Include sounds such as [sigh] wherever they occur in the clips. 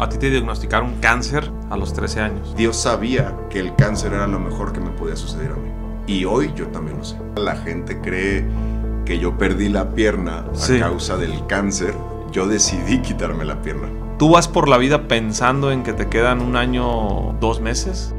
a ti te diagnosticaron cáncer a los 13 años. Dios sabía que el cáncer era lo mejor que me podía suceder a mí. Y hoy yo también lo sé. La gente cree que yo perdí la pierna a causa del cáncer. Yo decidí quitarme la pierna. ¿Tú vas por la vida pensando en que te quedan un año, dos meses?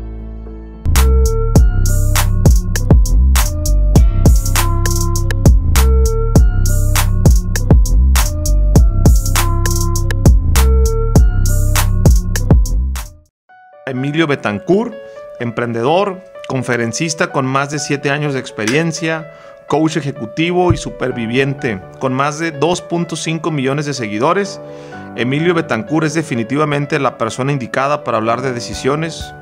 Emilio Betancourt, emprendedor, conferencista con más de 7 años de experiencia, coach ejecutivo y superviviente, con más de 2.5 millones de seguidores. Emilio Betancourt es definitivamente la persona indicada para hablar de decisiones.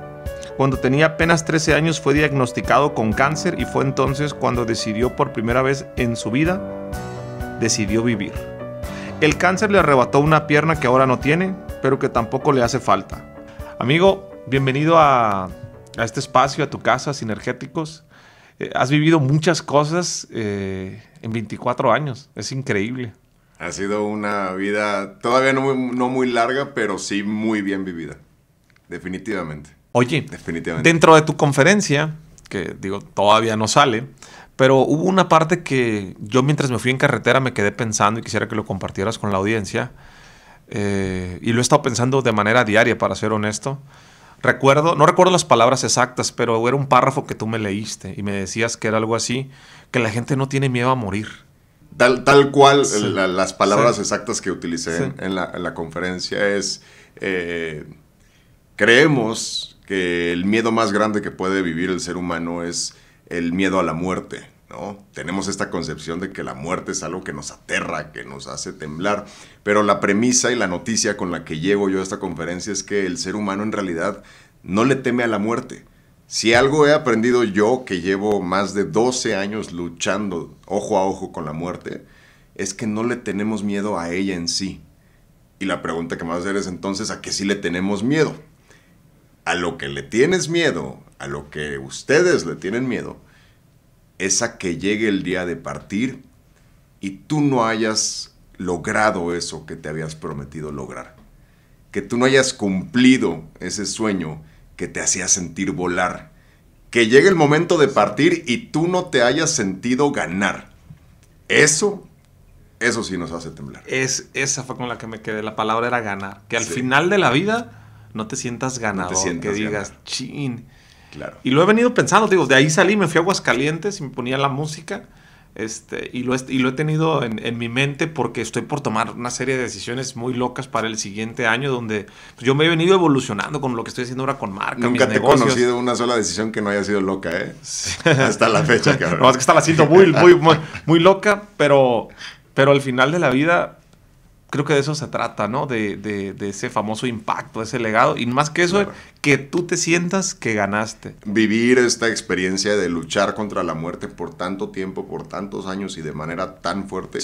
Cuando tenía apenas 13 años fue diagnosticado con cáncer y fue entonces cuando decidió por primera vez en su vida, decidió vivir. El cáncer le arrebató una pierna que ahora no tiene, pero que tampoco le hace falta. Amigo, Bienvenido a, este espacio, a tu casa, Sinergéticos. Eh, has vivido muchas cosas eh, en 24 años, es increíble. Ha sido una vida todavía no muy, larga, pero sí muy bien vivida, definitivamente. Oye, definitivamente. dentro de tu conferencia, que digo, todavía no sale, pero hubo una parte que yo mientras me fui en carretera me quedé pensando y quisiera que lo compartieras con la audiencia. Eh, y lo he estado pensando de manera diaria, para ser honesto. Recuerdo, no recuerdo las palabras exactas, pero era un párrafo que tú me leíste y me decías que era algo así, que la gente no tiene miedo a morir. Tal, tal cual, las palabras exactas que utilicé en, la, conferencia es, eh, creemos que el miedo más grande que puede vivir el ser humano es el miedo a la muerte. ¿no? Tenemos esta concepción de que la muerte es algo que nos aterra, que nos hace temblar, pero la premisa y la noticia con la que llevo yo a esta conferencia es que el ser humano en realidad no le teme a la muerte. Si algo he aprendido yo que llevo más de 12 años luchando ojo a ojo con la muerte, es que no le tenemos miedo a ella en sí. Y la pregunta que me vas a hacer es entonces, ¿a qué sí le tenemos miedo? A lo que le tienes miedo, a lo que ustedes le tienen miedo, esa que llegue el día de partir y tú no hayas logrado eso que te habías prometido lograr. Que tú no hayas cumplido ese sueño que te hacía sentir volar. Que llegue el momento de partir y tú no te hayas sentido ganar. Eso, eso sí nos hace temblar. Es, esa fue con la que me quedé. La palabra era ganar. Que al final de la vida no te sientas ganador. que digas, ganar. chin Claro. Y lo he venido pensando, digo, de ahí salí, me fui a Aguascalientes y me ponía la música. Este, y, lo, y lo he tenido en, en, mi mente porque estoy por tomar una serie de decisiones muy locas para el siguiente año donde pues, yo me he venido evolucionando con lo que estoy haciendo ahora con marca. Nunca te he conocido una sola decisión que no haya sido loca, ¿eh? hasta la fecha, [laughs] cabrón. no, que está la siento muy, muy, muy, muy loca, pero, pero al final de la vida creo que de eso se trata, ¿no? De, ese famoso impacto, ese legado. Y más que eso, que tú te sientas que ganaste. Vivir esta experiencia de luchar contra la muerte por tanto tiempo, por tantos años y de manera tan fuerte,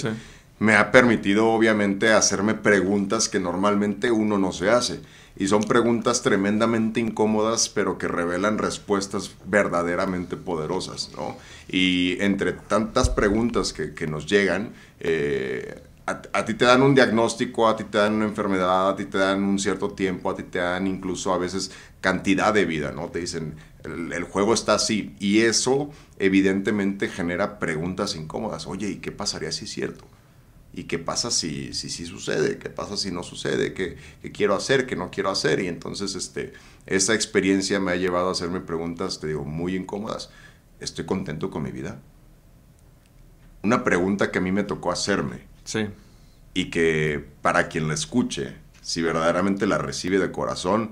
me ha permitido obviamente hacerme preguntas que normalmente uno no se hace. Y son preguntas tremendamente incómodas, pero que revelan respuestas verdaderamente poderosas, ¿no? Y entre tantas preguntas que, nos llegan, eh, a, ti te dan un diagnóstico, a ti te dan una enfermedad, a ti te dan un cierto tiempo, a ti te dan incluso a veces cantidad de vida, ¿no? Te dicen, el, juego está así. Y eso evidentemente genera preguntas incómodas. Oye, ¿y qué pasaría si es cierto? ¿Y qué pasa si si, si sucede? ¿Qué pasa si no sucede? ¿Qué, quiero hacer? ¿Qué no quiero hacer? Y entonces este, esa experiencia me ha llevado a hacerme preguntas, te digo, muy incómodas. ¿Estoy contento con mi vida? Una pregunta que a mí me tocó hacerme Sí. Y que para quien la escuche, si verdaderamente la recibe de corazón,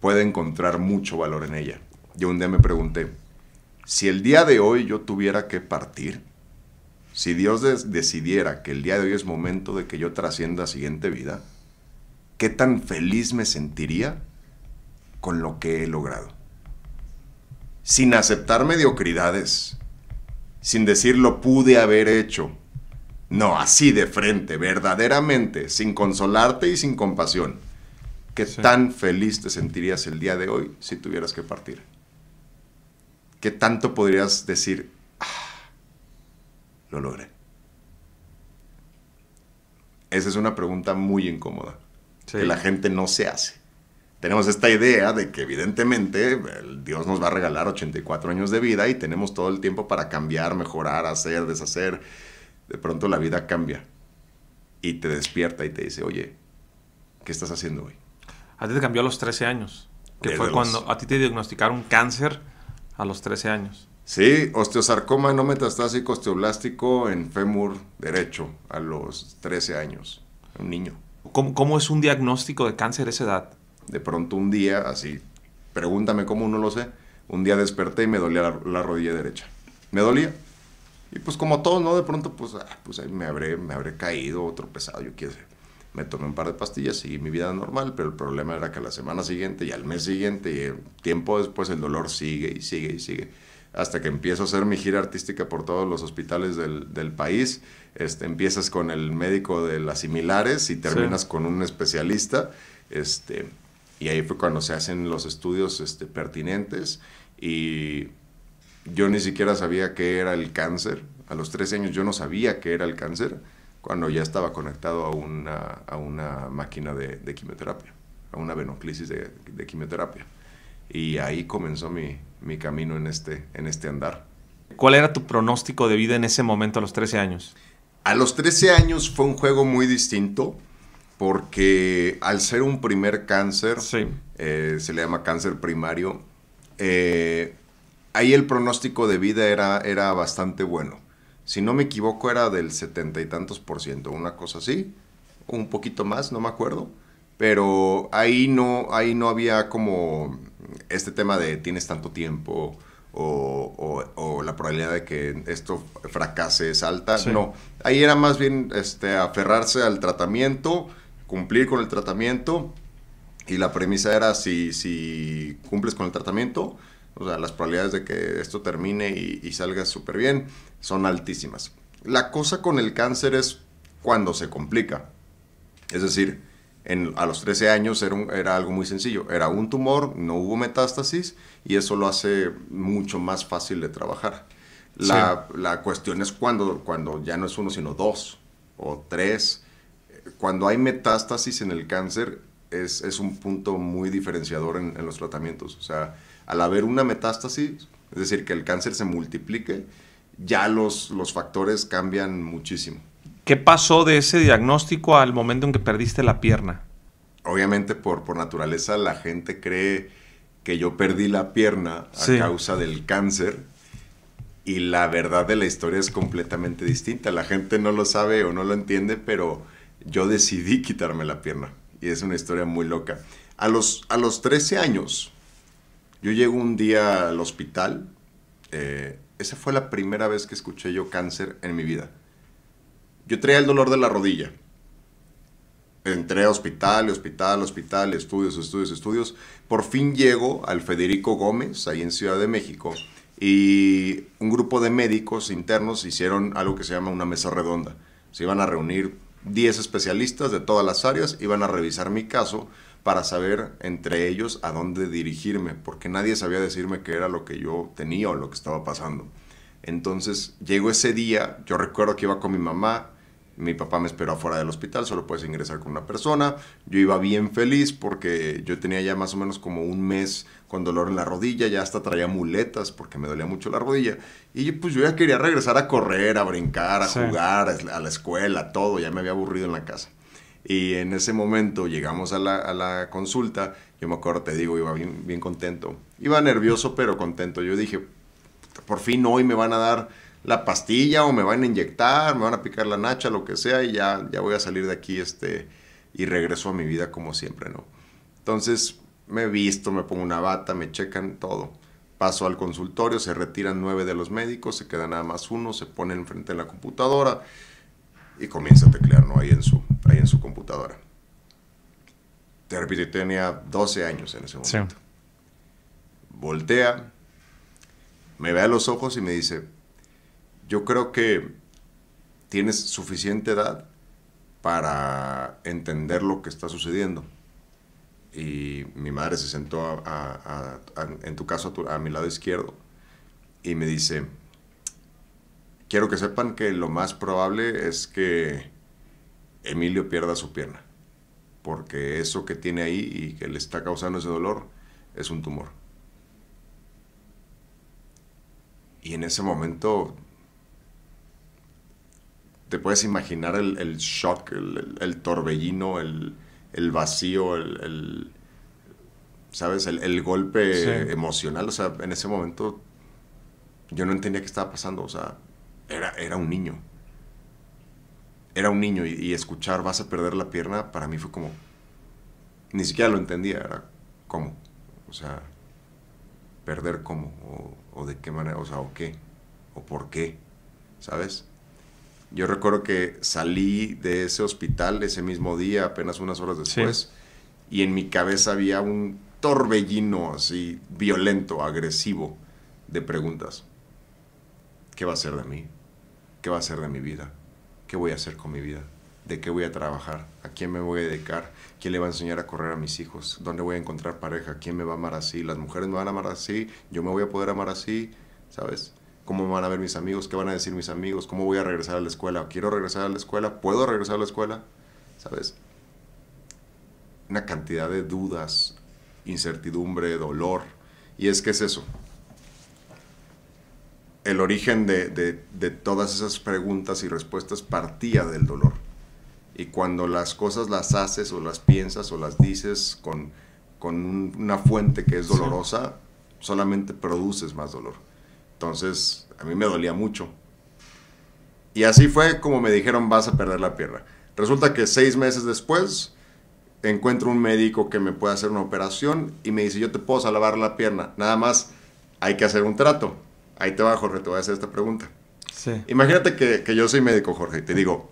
puede encontrar mucho valor en ella. Yo un día me pregunté, si el día de hoy yo tuviera que partir, si Dios decidiera que el día de hoy es momento de que yo trascienda a siguiente vida, ¿qué tan feliz me sentiría con lo que he logrado? Sin aceptar mediocridades, sin decir lo pude haber hecho, no, así de frente, verdaderamente, sin consolarte y sin compasión. ¿Qué tan feliz te sentirías el día de hoy si tuvieras que partir? ¿Qué tanto podrías decir, ah, lo logré? Esa es una pregunta muy incómoda, que la gente no se hace. Tenemos esta idea de que evidentemente Dios nos va a regalar 84 años de vida y tenemos todo el tiempo para cambiar, mejorar, hacer, deshacer de pronto la vida cambia y te despierta y te dice, oye, ¿qué estás haciendo hoy? A ti te cambió a los 13 años, que fue cuando a ti te diagnosticaron cáncer a los 13 años. Sí, osteosarcoma no metastásico osteoblástico en fémur derecho a los 13 años, un niño. ¿Cómo, es un diagnóstico de cáncer a esa edad? De pronto un día, así, pregúntame cómo uno lo sé, un día desperté y me dolía la rodilla derecha. Me dolía, y pues como todos, ¿no? De pronto, pues, ah, pues ahí me habré, me habré caído o tropezado, yo qué Me tomé un par de pastillas, seguí mi vida normal, pero el problema era que a la semana siguiente y al mes siguiente y tiempo después el dolor sigue y sigue y sigue. Hasta que empiezo a hacer mi gira artística por todos los hospitales del, del país. Este, empiezas con el médico de las similares y terminas con un especialista. Este, y ahí fue cuando se hacen los estudios este, pertinentes y yo ni siquiera sabía qué era el cáncer. A los 13 años yo no sabía qué era el cáncer cuando ya estaba conectado a una, a una máquina de, quimioterapia, a una venoclisis de, quimioterapia. Y ahí comenzó mi, camino en este, en este andar. ¿Cuál era tu pronóstico de vida en ese momento a los 13 años? A los 13 años fue un juego muy distinto porque al ser un primer cáncer, eh, se le llama cáncer primario, eh, ahí el pronóstico de vida era, era bastante bueno. Si no me equivoco, era del setenta y tantos por ciento, una cosa así, un poquito más, no me acuerdo. Pero ahí no, ahí no había como este tema de tienes tanto tiempo o, la probabilidad de que esto fracase es alta. No, ahí era más bien este, aferrarse al tratamiento, cumplir con el tratamiento y la premisa era si, si cumples con el tratamiento, o sea, las probabilidades de que esto termine y, salga súper bien son altísimas. La cosa con el cáncer es cuando se complica. Es decir, a los 13 años era, algo muy sencillo. Era un tumor, no hubo metástasis y eso lo hace mucho más fácil de trabajar. La, cuestión es cuando, cuando ya no es uno, sino dos o tres. Cuando hay metástasis en el cáncer, es, un punto muy diferenciador en, los tratamientos. O sea, al haber una metástasis, es decir, que el cáncer se multiplique, ya los, los factores cambian muchísimo. ¿Qué pasó de ese diagnóstico al momento en que perdiste la pierna? Obviamente, por, por naturaleza, la gente cree que yo perdí la pierna a causa del cáncer y la verdad de la historia es completamente distinta. La gente no lo sabe o no lo entiende, pero yo decidí quitarme la pierna y es una historia muy loca. A los, a los 13 años, yo llego un día al hospital. Eh, esa fue la primera vez que escuché yo cáncer en mi vida. Yo traía el dolor de la rodilla. Entré a hospital, hospital, hospital, estudios, estudios, estudios. Por fin llego al Federico Gómez, ahí en Ciudad de México, y un grupo de médicos internos hicieron algo que se llama una mesa redonda. Se iban a reunir 10 especialistas de todas las áreas iban a revisar mi caso para saber entre ellos a dónde dirigirme, porque nadie sabía decirme qué era lo que yo tenía o lo que estaba pasando. Entonces llegó ese día, yo recuerdo que iba con mi mamá, mi papá me esperó afuera del hospital, solo puedes ingresar con una persona. Yo iba bien feliz porque yo tenía ya más o menos como un mes con dolor en la rodilla, ya hasta traía muletas porque me dolía mucho la rodilla. Y pues yo ya quería regresar a correr, a brincar, a jugar, a la escuela, todo, ya me había aburrido en la casa. Y en ese momento llegamos a la, consulta, yo me acuerdo, te digo, iba bien, bien contento. Iba nervioso pero contento. Yo dije, por fin hoy me van a dar la pastilla o me van a inyectar, me van a picar la nacha, lo que sea, y ya, ya voy a salir de aquí este, y regreso a mi vida como siempre, ¿no? Entonces me visto, me pongo una bata, me checan todo. Paso al consultorio, se retiran nueve de los médicos, se queda nada más uno, se pone enfrente de la computadora y comienza a teclear, ¿no? Ahí en su, ahí en su computadora. Te repito, tenía 12 años en ese momento. Voltea, me ve a los ojos y me dice, yo creo que tienes suficiente edad para entender lo que está sucediendo. Y mi madre se sentó a, en tu caso a, mi lado izquierdo y me dice, quiero que sepan que lo más probable es que Emilio pierda su pierna, porque eso que tiene ahí y que le está causando ese dolor es un tumor. Y en ese momento te puedes imaginar el, shock, el, torbellino, el, vacío, el, ¿sabes? El, golpe emocional. O sea, en ese momento yo no entendía qué estaba pasando. O sea, era, era un niño. Era un niño y, escuchar vas a perder la pierna para mí fue como... Ni siquiera lo entendía, era cómo. O sea, perder cómo o de qué manera, o sea, o qué, o por qué, ¿sabes? Yo recuerdo que salí de ese hospital ese mismo día, apenas unas horas después, y en mi cabeza había un torbellino así violento, agresivo, de preguntas. ¿Qué va a ser de mí? ¿Qué va a ser de mi vida? ¿Qué voy a hacer con mi vida? ¿De qué voy a trabajar? ¿A quién me voy a dedicar? ¿Quién le va a enseñar a correr a mis hijos? ¿Dónde voy a encontrar pareja? ¿Quién me va a amar así? ¿Las mujeres me van a amar así? ¿Yo me voy a poder amar así? ¿Sabes? cómo van a ver mis amigos, qué van a decir mis amigos, cómo voy a regresar a la escuela, quiero regresar a la escuela, puedo regresar a la escuela, ¿sabes? Una cantidad de dudas, incertidumbre, dolor. Y es que es eso. El origen de, todas esas preguntas y respuestas partía del dolor. Y cuando las cosas las haces o las piensas o las dices con, con una fuente que es dolorosa, solamente produces más dolor. Entonces, a mí me dolía mucho. Y así fue como me dijeron, vas a perder la pierna. Resulta que seis meses después, encuentro un médico que me puede hacer una operación y me dice, yo te puedo salvar la pierna, nada más hay que hacer un trato. Ahí te va, Jorge, te voy a hacer esta pregunta. Imagínate que, que, yo soy médico, Jorge, y te digo,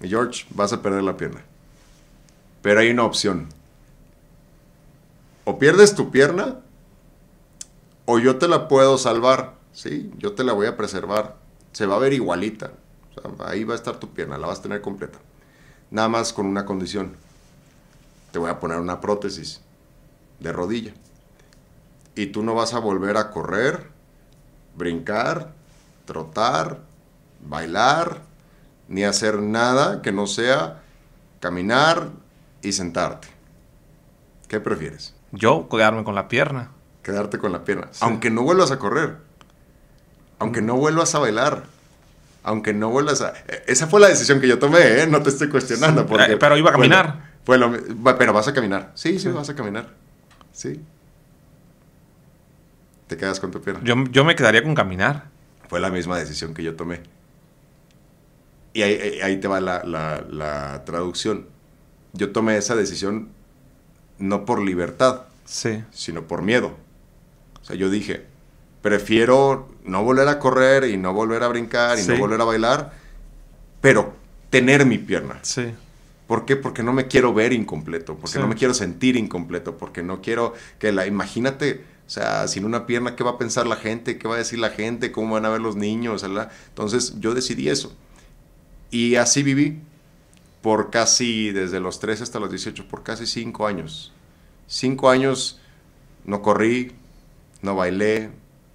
George, vas a perder la pierna. Pero hay una opción. O pierdes tu pierna o yo te la puedo salvar, ¿sí? Yo te la voy a preservar. Se va a ver igualita. ahí va a estar tu pierna, la vas a tener completa. Nada más con una condición. Te voy a poner una prótesis de rodilla. Y tú no vas a volver a correr, brincar, trotar, bailar, ni hacer nada que no sea caminar y sentarte. ¿Qué prefieres? Yo cuidarme con la pierna quedarte con la pierna. Aunque no vuelvas a correr, aunque no vuelvas a bailar, aunque no vuelvas a... Eh, esa fue la decisión que yo tomé, ¿eh? No te estoy cuestionando. Eh, pero iba a caminar. Bueno, pero vas a caminar. Sí, sí, vas a caminar. Sí. Te quedas con tu pierna. Yo, me quedaría con caminar. Fue la misma decisión que yo tomé. Y ahí, te va la, la traducción. Yo tomé esa decisión no por libertad, sí. sino por miedo. O sea, yo dije, prefiero no volver a correr y no volver a brincar y no volver a bailar, pero tener mi pierna. Sí. ¿Por qué? Porque no me quiero ver incompleto, porque no me quiero sentir incompleto, porque no quiero que la... Imagínate, o sea, sin una pierna, ¿qué va a pensar la gente? ¿Qué va a decir la gente? ¿Cómo van a ver los niños? Entonces yo decidí eso. Y así viví por casi, desde los 13 hasta los 18, por casi 5 años. 5 años no corrí, no bailé,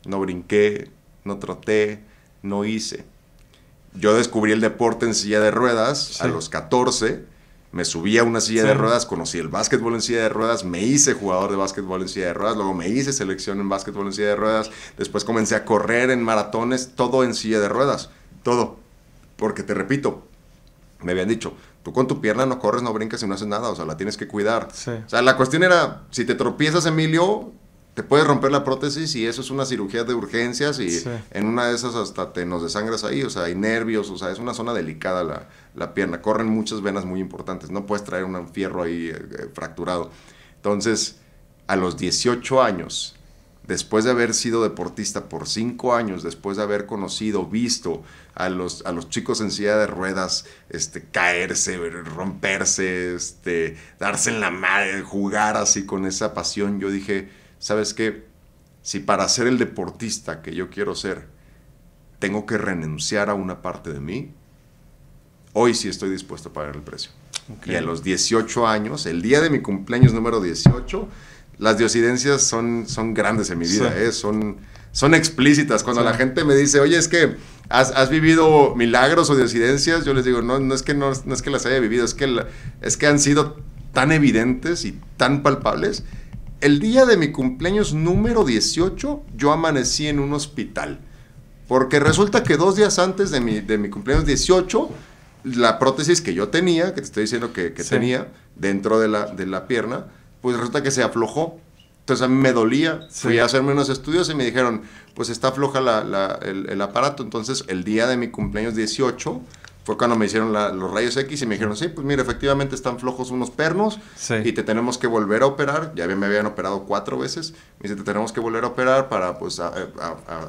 no brinqué, no troté, no hice. Yo descubrí el deporte en silla de ruedas a los 14. Me subí a una silla de ruedas, conocí el básquetbol en silla de ruedas, me hice jugador de básquetbol en silla de ruedas, luego me hice selección en básquetbol en silla de ruedas, después comencé a correr en maratones, todo en silla de ruedas, todo. Porque te repito, me habían dicho, tú con tu pierna no corres, no brincas y no haces nada, o sea, la tienes que cuidar. O sea, la cuestión era, si te tropiezas, Emilio, te puede romper la prótesis y eso es una cirugía de urgencias y en una de esas hasta te nos desangras ahí, o sea, hay nervios, o sea, es una zona delicada la, la pierna, corren muchas venas muy importantes, no puedes traer un fierro ahí eh, eh, fracturado. Entonces, a los 18 años, después de haber sido deportista por 5 años, después de haber conocido, visto a los, a los chicos en silla de ruedas este, caerse, romperse, este, darse en la madre, jugar así con esa pasión, yo dije, ¿sabes qué? Si para ser el deportista que yo quiero ser, tengo que renunciar a una parte de mí, hoy sí estoy dispuesto a pagar el precio. Y a los 18 años, el día de mi cumpleaños número 18, las diosidencias son, son grandes en mi vida, ¿eh? son, son explícitas. Cuando la gente me dice, oye, es que has, vivido milagros o diosidencias, yo les digo, no, no, es, que no, es que las haya vivido, es que, es que han sido tan evidentes y tan palpables el día de mi cumpleaños número 18, yo amanecí en un hospital. Porque resulta que dos días antes de mi, de mi cumpleaños 18, la prótesis que yo tenía, que te estoy diciendo que, tenía dentro de la, de la pierna, pues resulta que se aflojó. Entonces a mí me dolía. Fui a hacerme unos estudios y me dijeron, pues está floja el, el, aparato. Entonces el día de mi cumpleaños 18, fue cuando me hicieron los rayos X y me dijeron, sí, pues mira, efectivamente están flojos unos pernos y te tenemos que volver a operar. Ya me habían operado cuatro veces. Me dice, te tenemos que volver a operar para pues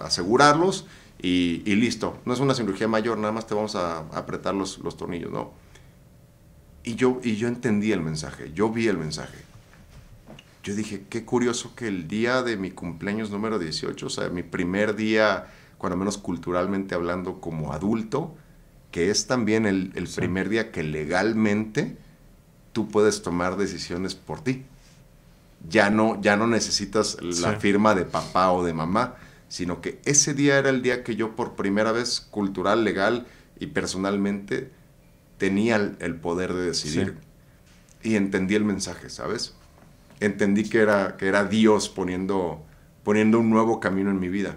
asegurarlos y, listo. No es una cirugía mayor, nada más te vamos a, apretar los, los tornillos, ¿no? Y yo, y yo entendí el mensaje, yo vi el mensaje. Yo dije, qué curioso que el día de mi cumpleaños número 18, o sea, mi primer día, cuando menos culturalmente hablando como adulto, que es también el, primer día que legalmente tú puedes tomar decisiones por ti. Ya no, ya no necesitas la firma de papá o de mamá, sino que ese día era el día que yo por primera vez, cultural, legal y personalmente, tenía el, poder de decidir. Y entendí el mensaje, ¿sabes? Entendí que era, que era Dios poniendo, poniendo un nuevo camino en mi vida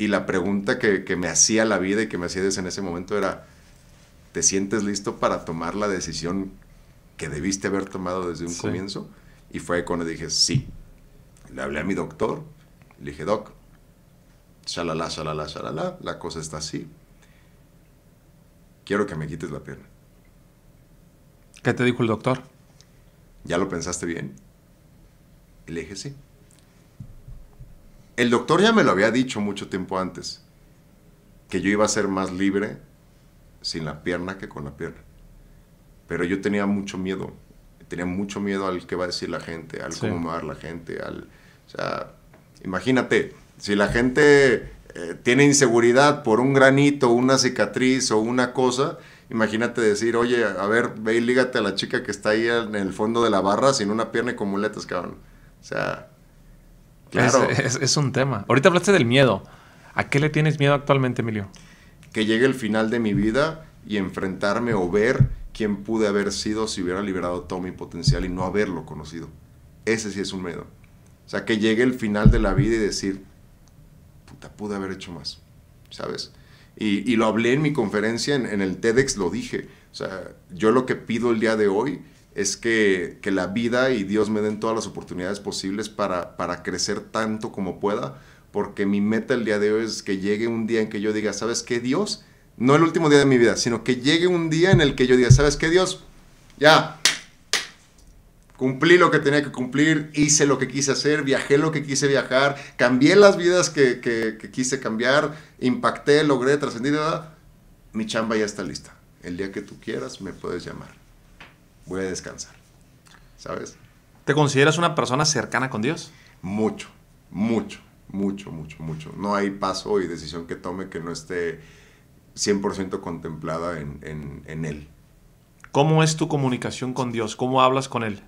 y la pregunta que, me hacía la vida y que me hacía desde en ese momento era, ¿te sientes listo para tomar la decisión que debiste haber tomado desde un comienzo? Y fue cuando dije, sí. Le hablé a mi doctor, le dije, doc, shalala, shalala, shalala, la cosa está así. Quiero que me quites la pierna. ¿Qué te dijo el doctor? ¿Ya lo pensaste bien? Y le dije, sí. El doctor ya me lo había dicho mucho tiempo antes, que yo iba a ser más libre sin la pierna que con la pierna. Pero yo tenía mucho miedo, tenía mucho miedo al que va a decir la gente, al cómo va a la gente, al... O sea, imagínate, si la gente eh, tiene inseguridad por un granito, una cicatriz o una cosa, imagínate decir, oye, a ver, ve y lígate a la chica que está ahí en el fondo de la barra sin una pierna y con muletas, cabrón. O sea, Claro. Es, un tema. Ahorita hablaste del miedo. ¿A qué le tienes miedo actualmente, Emilio? Que llegue el final de mi vida y enfrentarme o ver quién pude haber sido si hubiera liberado todo mi potencial y no haberlo conocido. Ese sí es un miedo. O sea, que llegue el final de la vida y decir, puta, pude haber hecho más. ¿Sabes? Y, lo hablé en mi conferencia, en el TEDx lo dije. O sea, yo lo que pido el día de hoy es que, la vida y Dios me den todas las oportunidades posibles para, para crecer tanto como pueda, porque mi meta el día de hoy es que llegue un día en que yo diga, ¿sabes qué Dios? No el último día de mi vida, sino que llegue un día en el que yo diga, ¿sabes qué Dios? Ya, cumplí lo que tenía que cumplir, hice lo que quise hacer, viajé lo que quise viajar, cambié las vidas que, quise cambiar, impacté, logré, trascendí, mi chamba ya está lista. El día que tú quieras me puedes llamar voy a descansar. ¿Sabes? ¿Te consideras una persona cercana con Dios? Mucho, mucho, mucho, mucho, mucho. No hay paso y decisión que tome que no esté 100% contemplada en, en, Él. ¿Cómo es tu comunicación con Dios? ¿Cómo hablas con Él?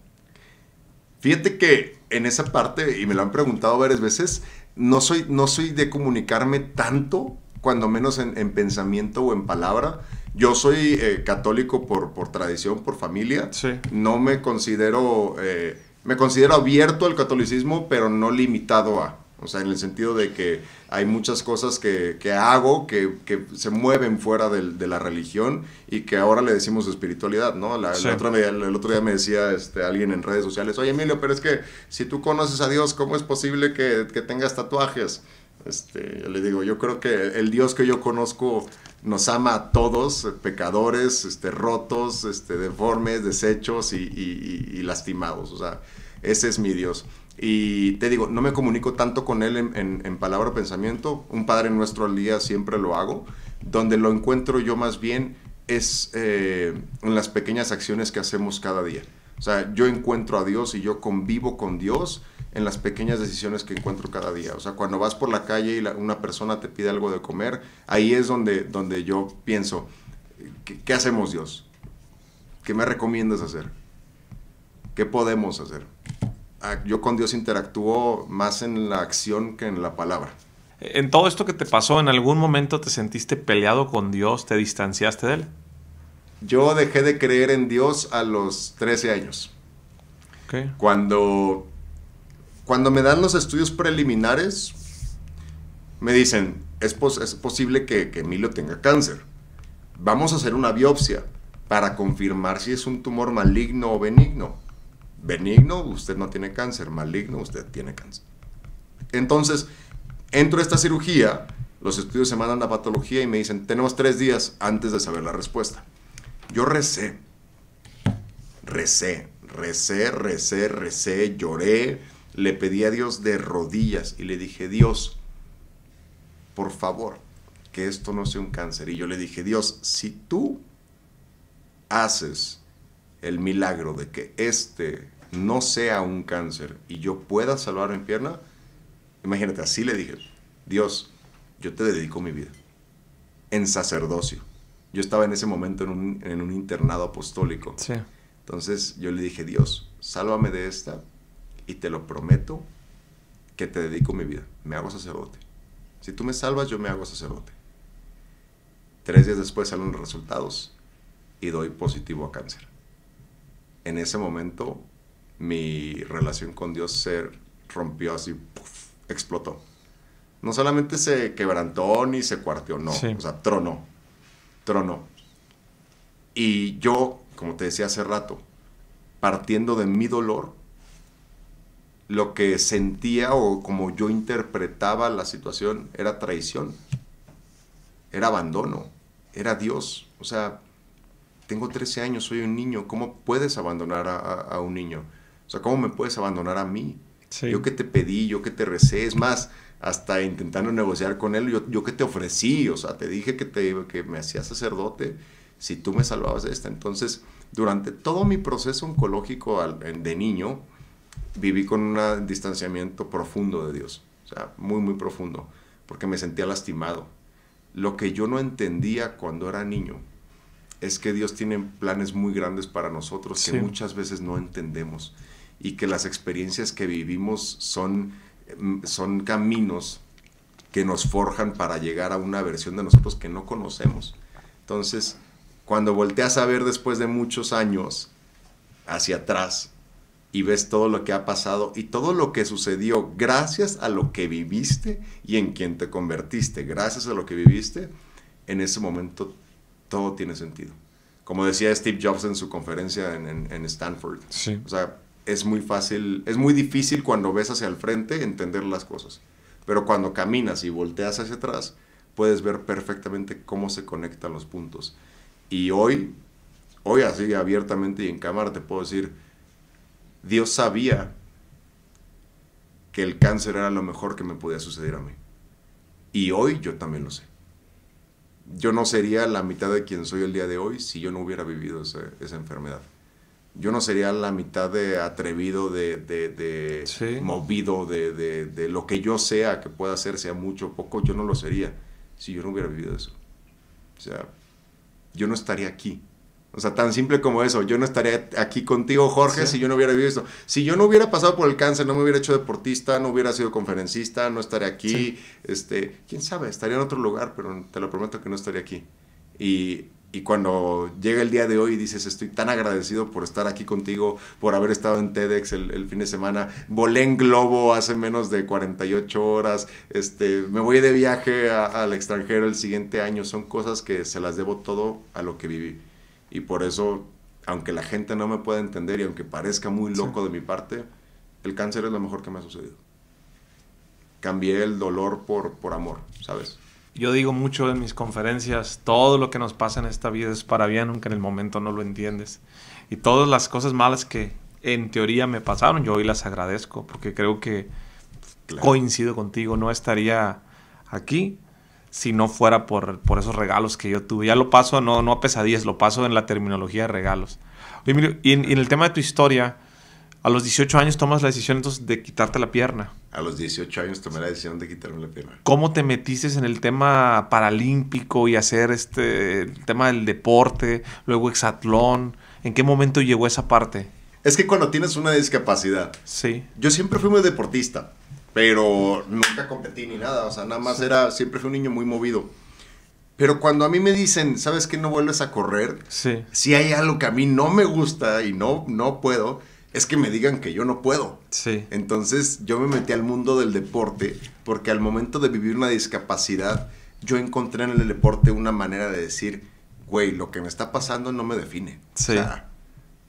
Fíjate que en esa parte, y me lo han preguntado varias veces, no soy, no soy de comunicarme tanto, cuando menos en, en pensamiento o en palabra, yo soy eh, católico por, por tradición, por familia. No me considero, eh, me considero abierto al catolicismo, pero no limitado a. O sea, en el sentido de que hay muchas cosas que, hago que, se mueven fuera de, la religión y que ahora le decimos espiritualidad, ¿no? el, otro día, me decía este, alguien en redes sociales, oye Emilio, pero es que si tú conoces a Dios, ¿cómo es posible que, que tengas tatuajes? Este, yo le digo, yo creo que el Dios que yo conozco nos ama a todos, eh, pecadores, este, rotos, este, deformes, deshechos y, lastimados. O sea, ese es mi Dios. Y te digo, no me comunico tanto con Él en, palabra o pensamiento. Un Padre Nuestro al día siempre lo hago. Donde lo encuentro yo más bien es eh, en las pequeñas acciones que hacemos cada día. O sea, yo encuentro a Dios y yo convivo con Dios en las pequeñas decisiones que encuentro cada día. O sea, cuando vas por la calle y una persona te pide algo de comer, ahí es donde, donde yo pienso, ¿qué, hacemos Dios? ¿Qué me recomiendas hacer? ¿Qué podemos hacer? Ah, yo con Dios interactúo más en la acción que en la palabra. En todo esto que te pasó, ¿en algún momento te sentiste peleado con Dios? ¿Te distanciaste de Él? Yo dejé de creer en Dios a los 13 años. Okay. Cuando cuando me dan los estudios preliminares, me dicen, es, posible que, Emilio tenga cáncer. Vamos a hacer una biopsia para confirmar si es un tumor maligno o benigno. Benigno, usted no tiene cáncer. Maligno, usted tiene cáncer. Entonces, entro a esta cirugía, los estudios se mandan a patología y me dicen, tenemos tres días antes de saber la respuesta. Yo recé, recé, recé, recé, recé, lloré, le pedí a Dios de rodillas y le dije, Dios, por favor, que esto no sea un cáncer. Y yo le dije, Dios, si tú haces el milagro de que este no sea un cáncer y yo pueda salvar en pierna, imagínate, así le dije, Dios, yo te dedico mi vida en sacerdocio. Yo estaba en ese momento en un, internado apostólico. Entonces yo le dije, Dios, sálvame de esta, y te lo prometo que te dedico mi vida, me hago sacerdote. Si tú me salvas, yo me hago sacerdote. Tres días después salen los resultados y doy positivo a cáncer. En ese momento mi relación con Dios se rompió así, explotó. No solamente se quebrantó ni se cuarteó, no, o sea, tronó, tronó. Y yo, como te decía hace rato, partiendo de mi dolor, lo que sentía o como yo interpretaba la situación era traición, era abandono, era Dios. O sea, tengo 13 años, soy un niño, ¿cómo puedes abandonar a, un niño? O sea, ¿cómo me puedes abandonar a mí? Yo que te pedí, yo que te recé, es más, hasta intentando negociar con él, yo, yo que te ofrecí, o sea, te dije que, te, que me hacía sacerdote si tú me salvabas de esta. Entonces, durante todo mi proceso oncológico de niño, viví con un distanciamiento profundo de Dios, o sea, muy, muy profundo, porque me sentía lastimado. Lo que yo no entendía cuando era niño es que Dios tiene planes muy grandes para nosotros que muchas veces no entendemos y que las experiencias que vivimos son, mm, son caminos que nos forjan para llegar a una versión de nosotros que no conocemos. Entonces, cuando volteas a saber después de muchos años hacia atrás, y ves todo lo que ha pasado y todo lo que sucedió gracias a lo que viviste y en quien te convertiste, gracias a lo que viviste, en ese momento todo tiene sentido. Como decía Steve Jobs en su conferencia en, Stanford. O sea, es muy fácil, es muy difícil cuando ves hacia el frente entender las cosas. Pero cuando caminas y volteas hacia atrás, puedes ver perfectamente cómo se conectan los puntos. Y hoy, hoy así abiertamente y en cámara te puedo decir, Dios sabía que el cáncer era lo mejor que me podía suceder a mí. Y hoy yo también lo sé. Yo no sería la mitad de quien soy el día de hoy si yo no hubiera vivido esa, enfermedad. Yo no sería la mitad de atrevido, de, movido, de, de lo que yo sea, que pueda ser, sea mucho o poco, yo no lo sería si yo no hubiera vivido eso. O sea, yo no estaría aquí o sea, tan simple como eso. Yo no estaría aquí contigo, Jorge, si yo no hubiera vivido esto. Si yo no hubiera pasado por el cáncer, no me hubiera hecho deportista, no hubiera sido conferencista, no estaría aquí. Este, quién sabe, estaría en otro lugar, pero te lo prometo que no estaría aquí. Y, cuando llega el día de hoy y dices, estoy tan agradecido por estar aquí contigo, por haber estado en TEDx el, fin de semana, volé en globo hace menos de 48 horas, este, me voy de viaje al extranjero el siguiente año, son cosas que se las debo todo a lo que viví. Y por eso, aunque la gente no me pueda entender y aunque parezca muy loco de mi parte, el cáncer es lo mejor que me ha sucedido. Cambié el dolor por, por amor, ¿sabes? Yo digo mucho en mis conferencias, todo lo que nos pasa en esta vida es para bien, aunque en el momento no lo entiendes. Y todas las cosas malas que en teoría me pasaron, yo hoy las agradezco, porque creo que coincido contigo, no estaría aquí si no fuera por, esos regalos que yo tuve. Ya lo paso no, no a pesadillas, lo paso en la terminología de regalos. y, en, el tema de tu historia, a los 18 años tomas la decisión entonces de quitarte la pierna. A los 18 años tomé la decisión de quitarme la pierna. ¿Cómo te metiste en el tema paralímpico y hacer este el tema del deporte, luego exatlón? ¿En qué momento llegó esa parte? Es que cuando tienes una discapacidad. Sí. Yo siempre fui muy deportista pero nunca competí ni nada, o sea, nada más era, siempre fui un niño muy movido. Pero cuando a mí me dicen, ¿sabes qué? No vuelves a correr. Sí. Si hay algo que a mí no me gusta y no, no puedo, es que me digan que yo no puedo. Sí. Entonces yo me metí al mundo del deporte porque al momento de vivir una discapacidad, yo encontré en el deporte una manera de decir, güey, lo que me está pasando no me define. Sí. O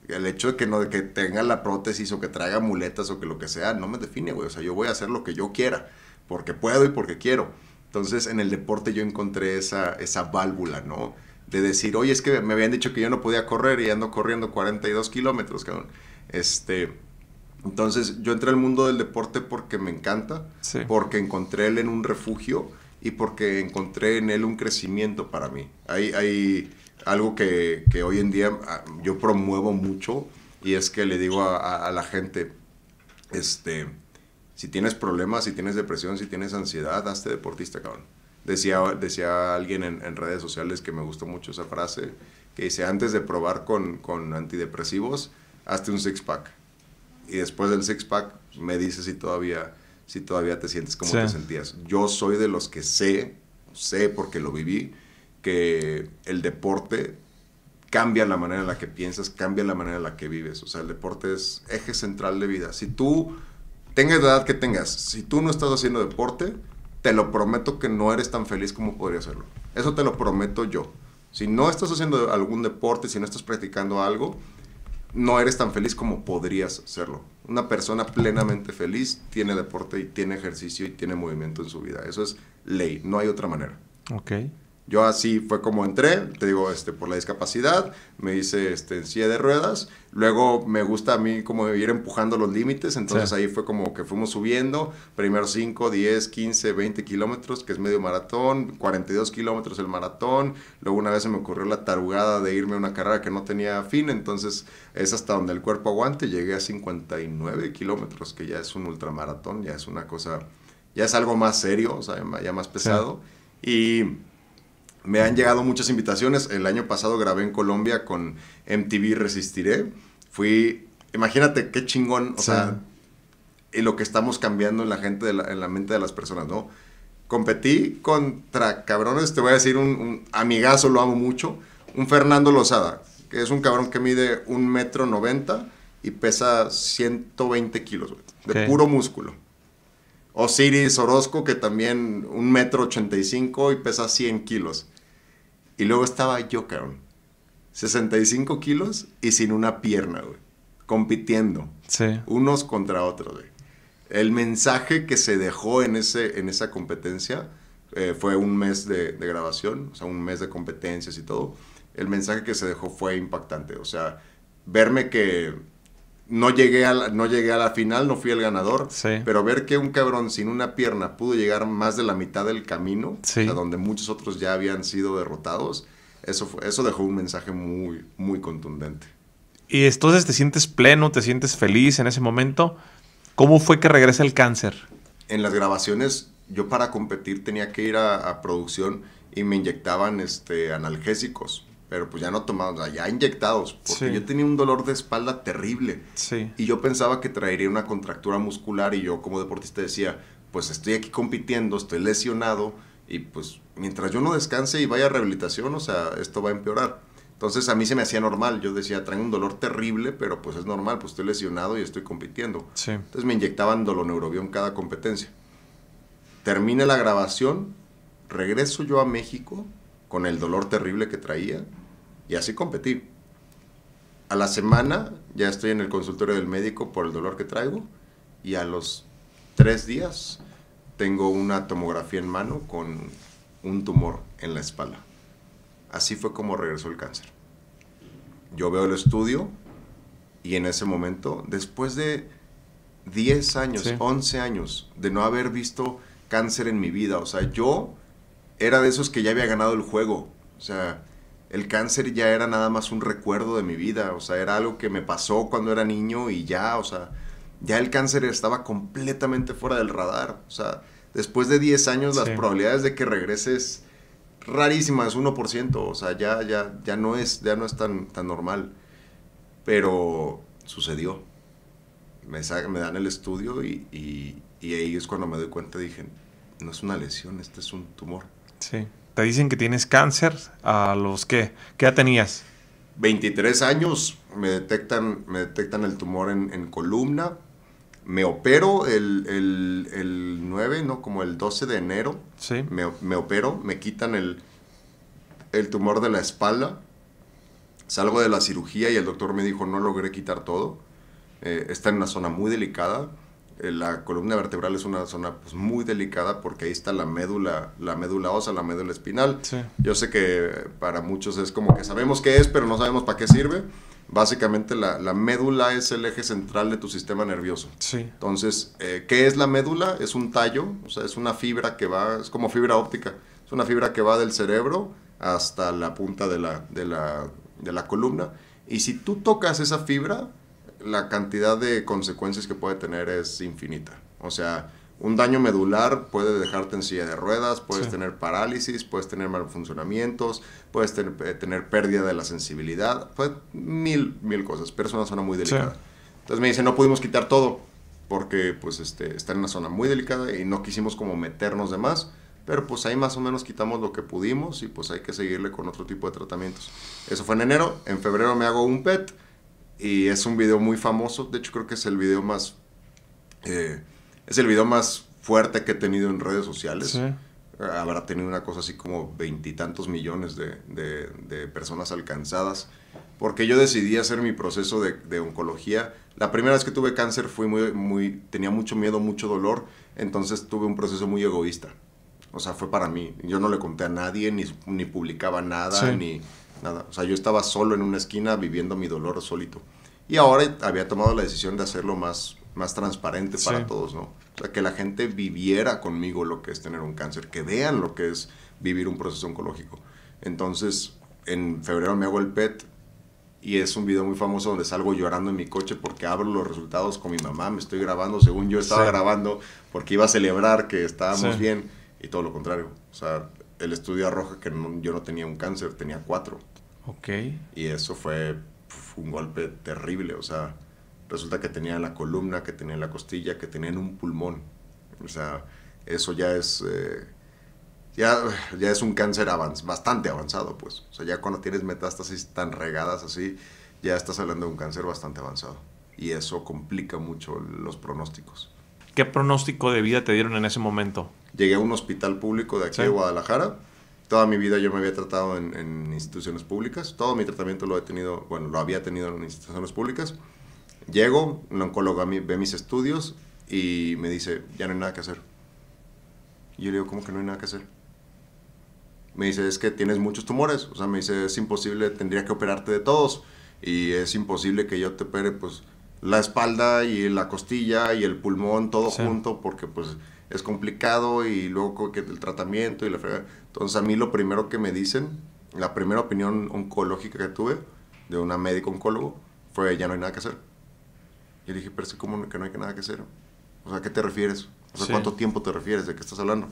el hecho de que, no, que tenga la prótesis o que traiga muletas o que lo que sea, no me define, güey. O sea, yo voy a hacer lo que yo quiera, porque puedo y porque quiero. Entonces, en el deporte yo encontré esa, esa válvula, ¿no? De decir, oye, es que me habían dicho que yo no podía correr y ando corriendo 42 kilómetros, cabrón. Este, entonces, yo entré al mundo del deporte porque me encanta, porque encontré él en un refugio y porque encontré en él un crecimiento para mí. Hay, hay, algo que, hoy en día ah, yo promuevo mucho y es que le digo a, la gente, este, si tienes problemas, si tienes depresión, si tienes ansiedad, hazte deportista, cabrón. Decía, decía alguien en, redes sociales que me gustó mucho esa frase, que dice, antes de probar con, antidepresivos, hazte un six-pack. Y después del six-pack me dices si todavía, si todavía te sientes como te sentías. Yo soy de los que sé, sé porque lo viví, que el deporte cambia la manera en la que piensas, cambia la manera en la que vives. O sea, el deporte es eje central de vida. Si tú, tengas la edad que tengas, si tú no estás haciendo deporte, te lo prometo que no eres tan feliz como podría serlo. Eso te lo prometo yo. Si no estás haciendo algún deporte, si no estás practicando algo, no eres tan feliz como podrías serlo. Una persona plenamente feliz tiene deporte y tiene ejercicio y tiene movimiento en su vida. Eso es ley, no hay otra manera. Ok. Yo así fue como entré, te digo, este, por la discapacidad, me hice este, en silla de ruedas, luego me gusta a mí como ir empujando los límites, entonces ahí fue como que fuimos subiendo, primero 5, 10, 15, 20 kilómetros, que es medio maratón, 42 kilómetros el maratón, luego una vez se me ocurrió la tarugada de irme a una carrera que no tenía fin, entonces es hasta donde el cuerpo aguante, llegué a 59 kilómetros, que ya es un ultramaratón, ya es una cosa, ya es algo más serio, o ya más pesado, y me han llegado muchas invitaciones. El año pasado grabé en Colombia con MTV Resistiré. Fui, imagínate qué chingón, o sea, Y lo que estamos cambiando en la gente, en la mente de las personas, ¿no? Competí contra cabrones, te voy a decir, un, amigazo, lo amo mucho, un Fernando Lozada, que es un cabrón que mide un metro noventa y pesa 120 kilos, de puro músculo. Osiris Orozco, que también un metro ochenta y cinco y pesa 100 kilos. Y luego estaba yo, cabrón. 65 kilos y sin una pierna, güey. Compitiendo. Sí. Unos contra otros, güey. El mensaje que se dejó en, ese, en esa competencia eh, fue un mes de, de grabación, o sea, un mes de competencias y todo. El mensaje que se dejó fue impactante. O sea, verme que no llegué, a la, no llegué a la final, no fui el ganador, pero ver que un cabrón sin una pierna pudo llegar más de la mitad del camino, a donde muchos otros ya habían sido derrotados, eso, eso dejó un mensaje muy, muy contundente. Y entonces te sientes pleno, te sientes feliz en ese momento. ¿Cómo fue que regresa el cáncer? En las grabaciones, yo para competir tenía que ir a, producción y me inyectaban este, analgésicos pero pues ya no tomados, ya inyectados, porque yo tenía un dolor de espalda terrible. Sí. Y yo pensaba que traería una contractura muscular y yo como deportista decía, pues estoy aquí compitiendo, estoy lesionado y pues mientras yo no descanse y vaya a rehabilitación, o sea, esto va a empeorar. Entonces a mí se me hacía normal, yo decía, traigo un dolor terrible, pero pues es normal, pues estoy lesionado y estoy compitiendo. Sí. Entonces me inyectaban doloneurobión cada competencia. Termina la grabación, regreso yo a México con el dolor terrible que traía, y así competí. A la semana ya estoy en el consultorio del médico por el dolor que traigo y a los tres días tengo una tomografía en mano con un tumor en la espalda. Así fue como regresó el cáncer. Yo veo el estudio y en ese momento, después de 10 años, 11 años de no haber visto cáncer en mi vida, o sea, yo era de esos que ya había ganado el juego. O sea, el cáncer ya era nada más un recuerdo de mi vida, o sea, era algo que me pasó cuando era niño y ya, o sea, ya el cáncer estaba completamente fuera del radar, o sea, después de 10 años las probabilidades de que regreses rarísimas, 1%, o sea, ya, ya, ya no es, ya no es tan, tan normal, pero sucedió. Me, me dan el estudio y, y ahí es cuando me doy cuenta, dije, no es una lesión, este es un tumor. Sí te dicen que tienes cáncer a los qué? ¿qué tenías? 23 años, me detectan, me detectan el tumor en, columna, me opero el, el, 9, ¿no? Como el 12 de enero. Sí. Me, me opero, me quitan el, tumor de la espalda. Salgo de la cirugía y el doctor me dijo, no logré quitar todo. Eh, está en una zona muy delicada. Eh, la columna vertebral es una zona pues, muy delicada porque ahí está la médula, la médula ósea, la médula espinal. Yo sé que para muchos es como que sabemos qué es, pero no sabemos para qué sirve. Básicamente la, médula es el eje central de tu sistema nervioso. Entonces, eh, ¿qué es la médula? Es un tallo, o sea, es una fibra que va, es como fibra óptica, es una fibra que va del cerebro hasta la punta de la, de la, de la columna. Y si tú tocas esa fibra, la cantidad de consecuencias que puede tener es infinita. O sea, un daño medular puede dejarte en silla de ruedas, puedes tener parálisis, puedes tener mal funcionamientos, puedes eh, tener pérdida de la sensibilidad, pues mil, mil cosas, pero es una zona muy delicada. Entonces me dice, no pudimos quitar todo, porque pues este, está en una zona muy delicada y no quisimos como meternos de más, pero pues ahí más o menos quitamos lo que pudimos y pues hay que seguirle con otro tipo de tratamientos. Eso fue en enero, en febrero me hago un PET, y es un video muy famoso, de hecho creo que es el video más... Eh, es el video más fuerte que he tenido en redes sociales. Habrá tenido una cosa así como veintitantos millones de, de, personas alcanzadas. Porque yo decidí hacer mi proceso de, oncología. La primera vez que tuve cáncer fui muy, tenía mucho miedo, mucho dolor. Entonces tuve un proceso muy egoísta. O sea, fue para mí. Yo no le conté a nadie, ni, ni publicaba nada, ni nada. O sea, yo estaba solo en una esquina viviendo mi dolor solito. Y ahora había tomado la decisión de hacerlo más, más transparente para todos, ¿no? O sea, que la gente viviera conmigo lo que es tener un cáncer, que vean lo que es vivir un proceso oncológico. Entonces, en febrero me hago el PET y es un video muy famoso donde salgo llorando en mi coche porque abro los resultados con mi mamá, me estoy grabando, según yo estaba grabando, porque iba a celebrar que estábamos bien y todo lo contrario. O sea, el estudio arroja que yo no tenía un cáncer, tenía cuatro. Ok. Y eso fue, un golpe terrible, o sea, resulta que tenía la columna, que tenía la costilla, que tenía un pulmón. O sea, eso ya es... Eh, ya, ya es un cáncer bastante avanzado, pues. O sea, ya cuando tienes metástasis tan regadas así, ya estás hablando de un cáncer bastante avanzado. Y eso complica mucho los pronósticos. ¿Qué pronóstico de vida te dieron en ese momento? Llegué a un hospital público de aquí de Guadalajara toda mi vida yo me había tratado en, instituciones públicas, todo mi tratamiento lo he tenido, bueno, lo había tenido en instituciones públicas. Llego, un oncólogo ve mis estudios y me dice, ya no hay nada que hacer. yo le digo, ¿cómo que no hay nada que hacer? Me dice, es que tienes muchos tumores, o sea, me dice, es imposible, tendría que operarte de todos y es imposible que yo te opere, pues, la espalda y la costilla y el pulmón, todo junto, porque pues es complicado y luego que el tratamiento y la Entonces a mí lo primero que me dicen, la primera opinión oncológica que tuve de una médico oncólogo fue ya no hay nada que hacer. Y dije, pero sí, ¿cómo que no hay nada que hacer? O sea, ¿a qué te refieres? O sea, ¿cuánto tiempo te refieres? ¿De qué estás hablando?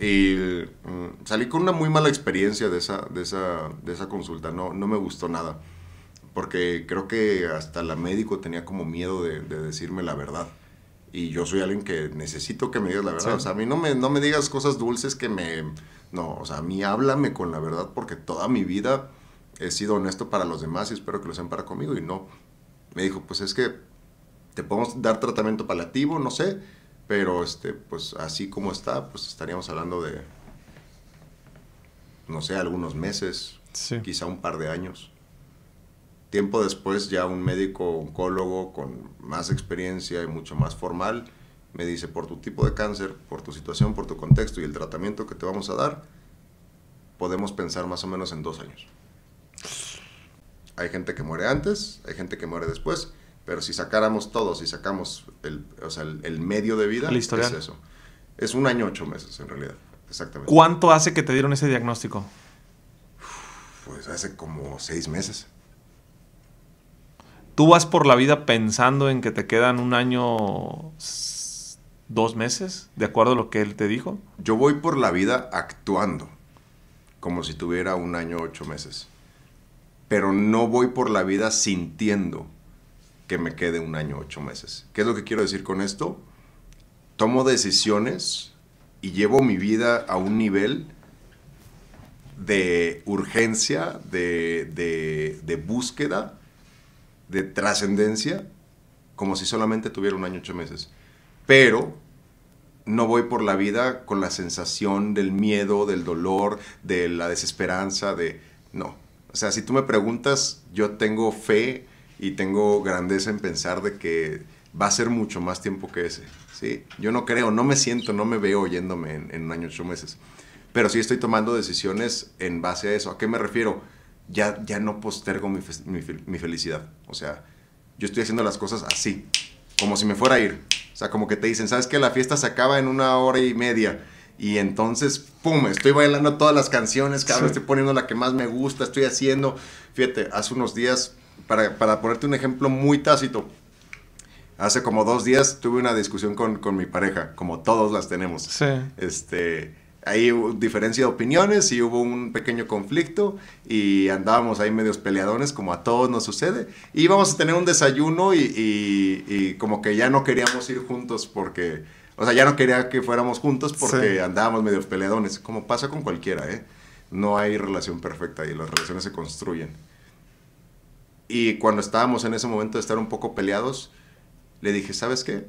Y mm, salí con una muy mala experiencia de esa, de esa, de esa consulta, no, no me gustó nada porque creo que hasta la médico tenía como miedo de decirme la verdad. Y yo soy alguien que necesito que me digas la verdad. O sea, a mí no me, no me digas cosas dulces que me... No, o sea, a mí háblame con la verdad porque toda mi vida he sido honesto para los demás y espero que lo sean para conmigo. Y no, me dijo, pues es que te podemos dar tratamiento paliativo, no sé, pero este, pues así como está, pues estaríamos hablando de, no sé, algunos meses, quizá un par de años. Tiempo después ya un médico oncólogo con más experiencia y mucho más formal me dice, por tu tipo de cáncer, por tu situación, por tu contexto y el tratamiento que te vamos a dar, podemos pensar más o menos en dos años. Hay gente que muere antes, hay gente que muere después, pero si sacáramos todos y sacamos el, medio de vida, es eso. Es un año, ocho meses en realidad, exactamente. ¿Cuánto hace que te dieron ese diagnóstico? Pues hace como seis meses tú vas por la vida pensando en que te quedan un año, dos meses, de acuerdo a lo que él te dijo? Yo voy por la vida actuando, como si tuviera un año, ocho meses. Pero no voy por la vida sintiendo que me quede un año, ocho meses. ¿Qué es lo que quiero decir con esto? Tomo decisiones y llevo mi vida a un nivel de urgencia, de, de, de búsqueda, de trascendencia como si solamente tuviera un año ocho meses. Pero no voy por la vida con la sensación del miedo, del dolor, de la desesperanza, de... No. O sea, si tú me preguntas, yo tengo fe y tengo grandeza en pensar de que va a ser mucho más tiempo que ese. ¿sí? Yo no creo, no me siento, no me veo oyéndome en, en un año ocho meses. Pero sí estoy tomando decisiones en base a eso. ¿A qué me refiero? ya, ya no postergo mi, felicidad. O sea, yo estoy haciendo las cosas así, como si me fuera a ir. O sea, como que te dicen, ¿sabes qué? La fiesta se acaba en una hora y media. Y entonces, ¡pum! Estoy bailando todas las canciones, cada vez estoy poniendo la que más me gusta, estoy haciendo. Fíjate, hace unos días, para, ponerte un ejemplo muy tácito, hace como dos días tuve una discusión con, con mi pareja, como todos las tenemos. Sí. Este ahí diferencia de opiniones y hubo un pequeño conflicto y andábamos ahí medios peleadones como a todos nos sucede y íbamos a tener un desayuno y, como que ya no queríamos ir juntos porque, o sea, ya no quería que fuéramos juntos porque andábamos medios peleadones, como pasa con cualquiera, ¿eh? No hay relación perfecta y las relaciones se construyen. Y cuando estábamos en ese momento de estar un poco peleados, le dije, ¿sabes qué?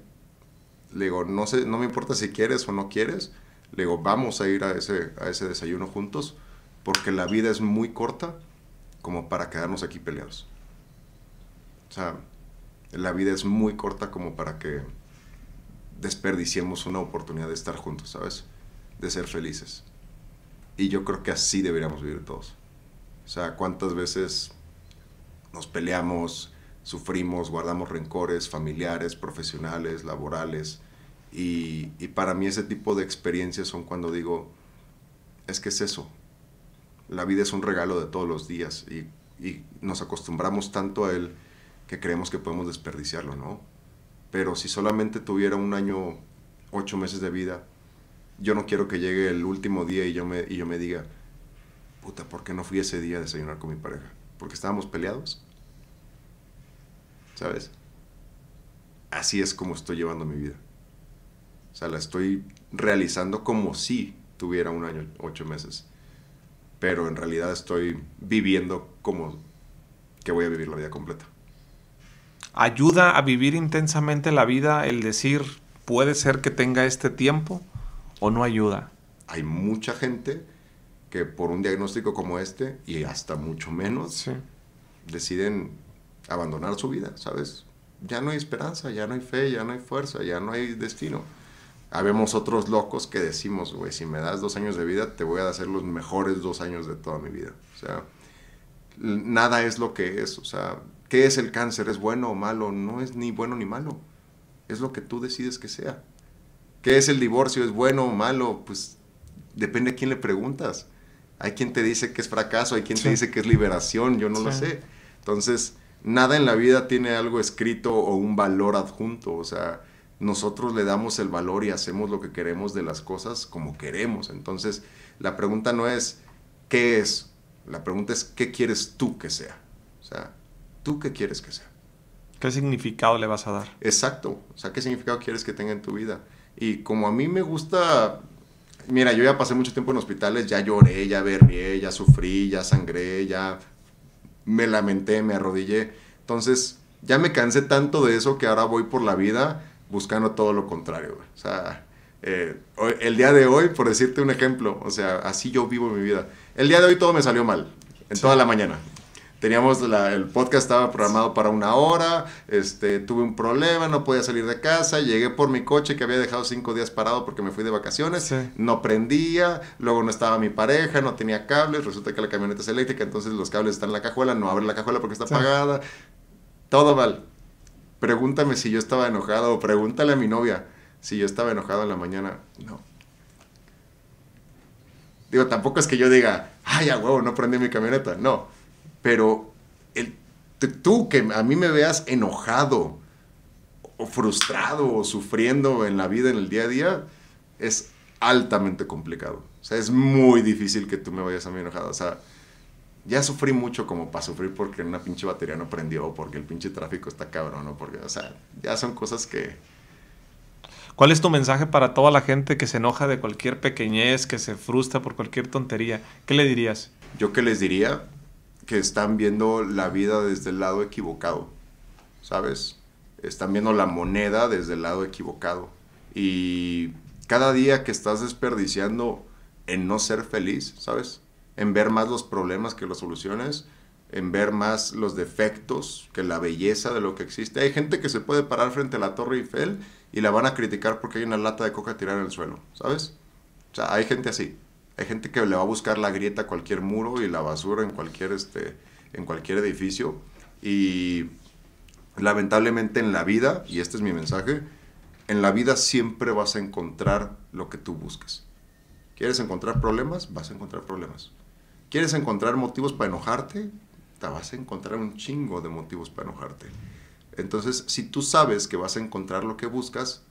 Le digo, no, sé, no me importa si quieres o no quieres, le digo, vamos a ir a ese, a ese desayuno juntos porque la vida es muy corta como para quedarnos aquí peleados. O sea, la vida es muy corta como para que desperdiciemos una oportunidad de estar juntos, ¿sabes? De ser felices. Y yo creo que así deberíamos vivir todos. O sea, cuántas veces nos peleamos, sufrimos, guardamos rencores familiares, profesionales, laborales, y, para mí ese tipo de experiencias son cuando digo, es que es eso. La vida es un regalo de todos los días y, nos acostumbramos tanto a él que creemos que podemos desperdiciarlo, ¿no? Pero si solamente tuviera un año, ocho meses de vida, yo no quiero que llegue el último día y yo me, y yo me diga, puta, ¿por qué no fui ese día a desayunar con mi pareja? ¿Porque estábamos peleados? ¿Sabes? Así es como estoy llevando mi vida. O sea, la estoy realizando como si tuviera un año, ocho meses. Pero en realidad estoy viviendo como que voy a vivir la vida completa. ¿Ayuda a vivir intensamente la vida el decir, puede ser que tenga este tiempo o no ayuda? Hay mucha gente que por un diagnóstico como este, y hasta mucho menos, deciden abandonar su vida, ¿sabes? Ya no hay esperanza, ya no hay fe, ya no hay fuerza, ya no hay destino. Habemos otros locos que decimos, güey, si me das dos años de vida, te voy a hacer los mejores dos años de toda mi vida. O sea, nada es lo que es. O sea, ¿qué es el cáncer? ¿Es bueno o malo? No es ni bueno ni malo. Es lo que tú decides que sea. ¿Qué es el divorcio? ¿Es bueno o malo? Pues depende a quién le preguntas. Hay quien te dice que es fracaso, hay quien te dice que es liberación, yo no lo sé. Entonces, nada en la vida tiene algo escrito o un valor adjunto. O sea, nosotros le damos el valor y hacemos lo que queremos de las cosas como queremos. Entonces, la pregunta no es qué es, la pregunta es qué quieres tú que sea. O sea, tú qué quieres que sea. ¿Qué significado le vas a dar? Exacto. O sea, ¿qué significado quieres que tenga en tu vida? Y como a mí me gusta, mira, yo ya pasé mucho tiempo en hospitales, ya lloré, ya berrié, ya sufrí, ya sangré, ya me lamenté, me arrodillé. Entonces, ya me cansé tanto de eso que ahora voy por la vida buscando todo lo contrario, O sea, eh, el día de hoy, por decirte un ejemplo, o sea, así yo vivo mi vida. El día de hoy todo me salió mal, en toda la mañana. Teníamos el podcast estaba programado para una hora, este, tuve un problema, no podía salir de casa, llegué por mi coche que había dejado cinco días parado porque me fui de vacaciones, no prendía, luego no estaba mi pareja, no tenía cables, resulta que la camioneta es eléctrica, entonces los cables están en la cajuela, no abre la cajuela porque está apagada, todo mal pregúntame si yo estaba enojado o pregúntale a mi novia si yo estaba enojado en la mañana. No. Digo, tampoco es que yo diga, ay, a huevo, no prendí mi camioneta. No. Pero el, tú que a mí me veas enojado o frustrado o sufriendo en la vida, en el día a día, es altamente complicado. O sea, es muy difícil que tú me vayas a mí enojado. O sea, ya sufrí mucho como para sufrir porque una pinche batería no prendió, porque el pinche tráfico está cabrón, o porque, o sea, ya son cosas que... ¿Cuál es tu mensaje para toda la gente que se enoja de cualquier pequeñez, que se frustra por cualquier tontería? ¿Qué le dirías? Yo que les diría que están viendo la vida desde el lado equivocado, ¿sabes? Están viendo la moneda desde el lado equivocado. Y cada día que estás desperdiciando en no ser feliz, ¿sabes? en ver más los problemas que las soluciones, en ver más los defectos que la belleza de lo que existe. Hay gente que se puede parar frente a la Torre Eiffel y la van a criticar porque hay una lata de coca tirada en el suelo, ¿sabes? O sea, hay gente así. Hay gente que le va a buscar la grieta a cualquier muro y la basura en cualquier, este, en cualquier edificio. Y lamentablemente en la vida, y este es mi mensaje, en la vida siempre vas a encontrar lo que tú buscas. ¿Quieres encontrar problemas? Vas a encontrar problemas. ¿Quieres encontrar motivos para enojarte? Te vas a encontrar un chingo de motivos para enojarte. Entonces, si tú sabes que vas a encontrar lo que buscas,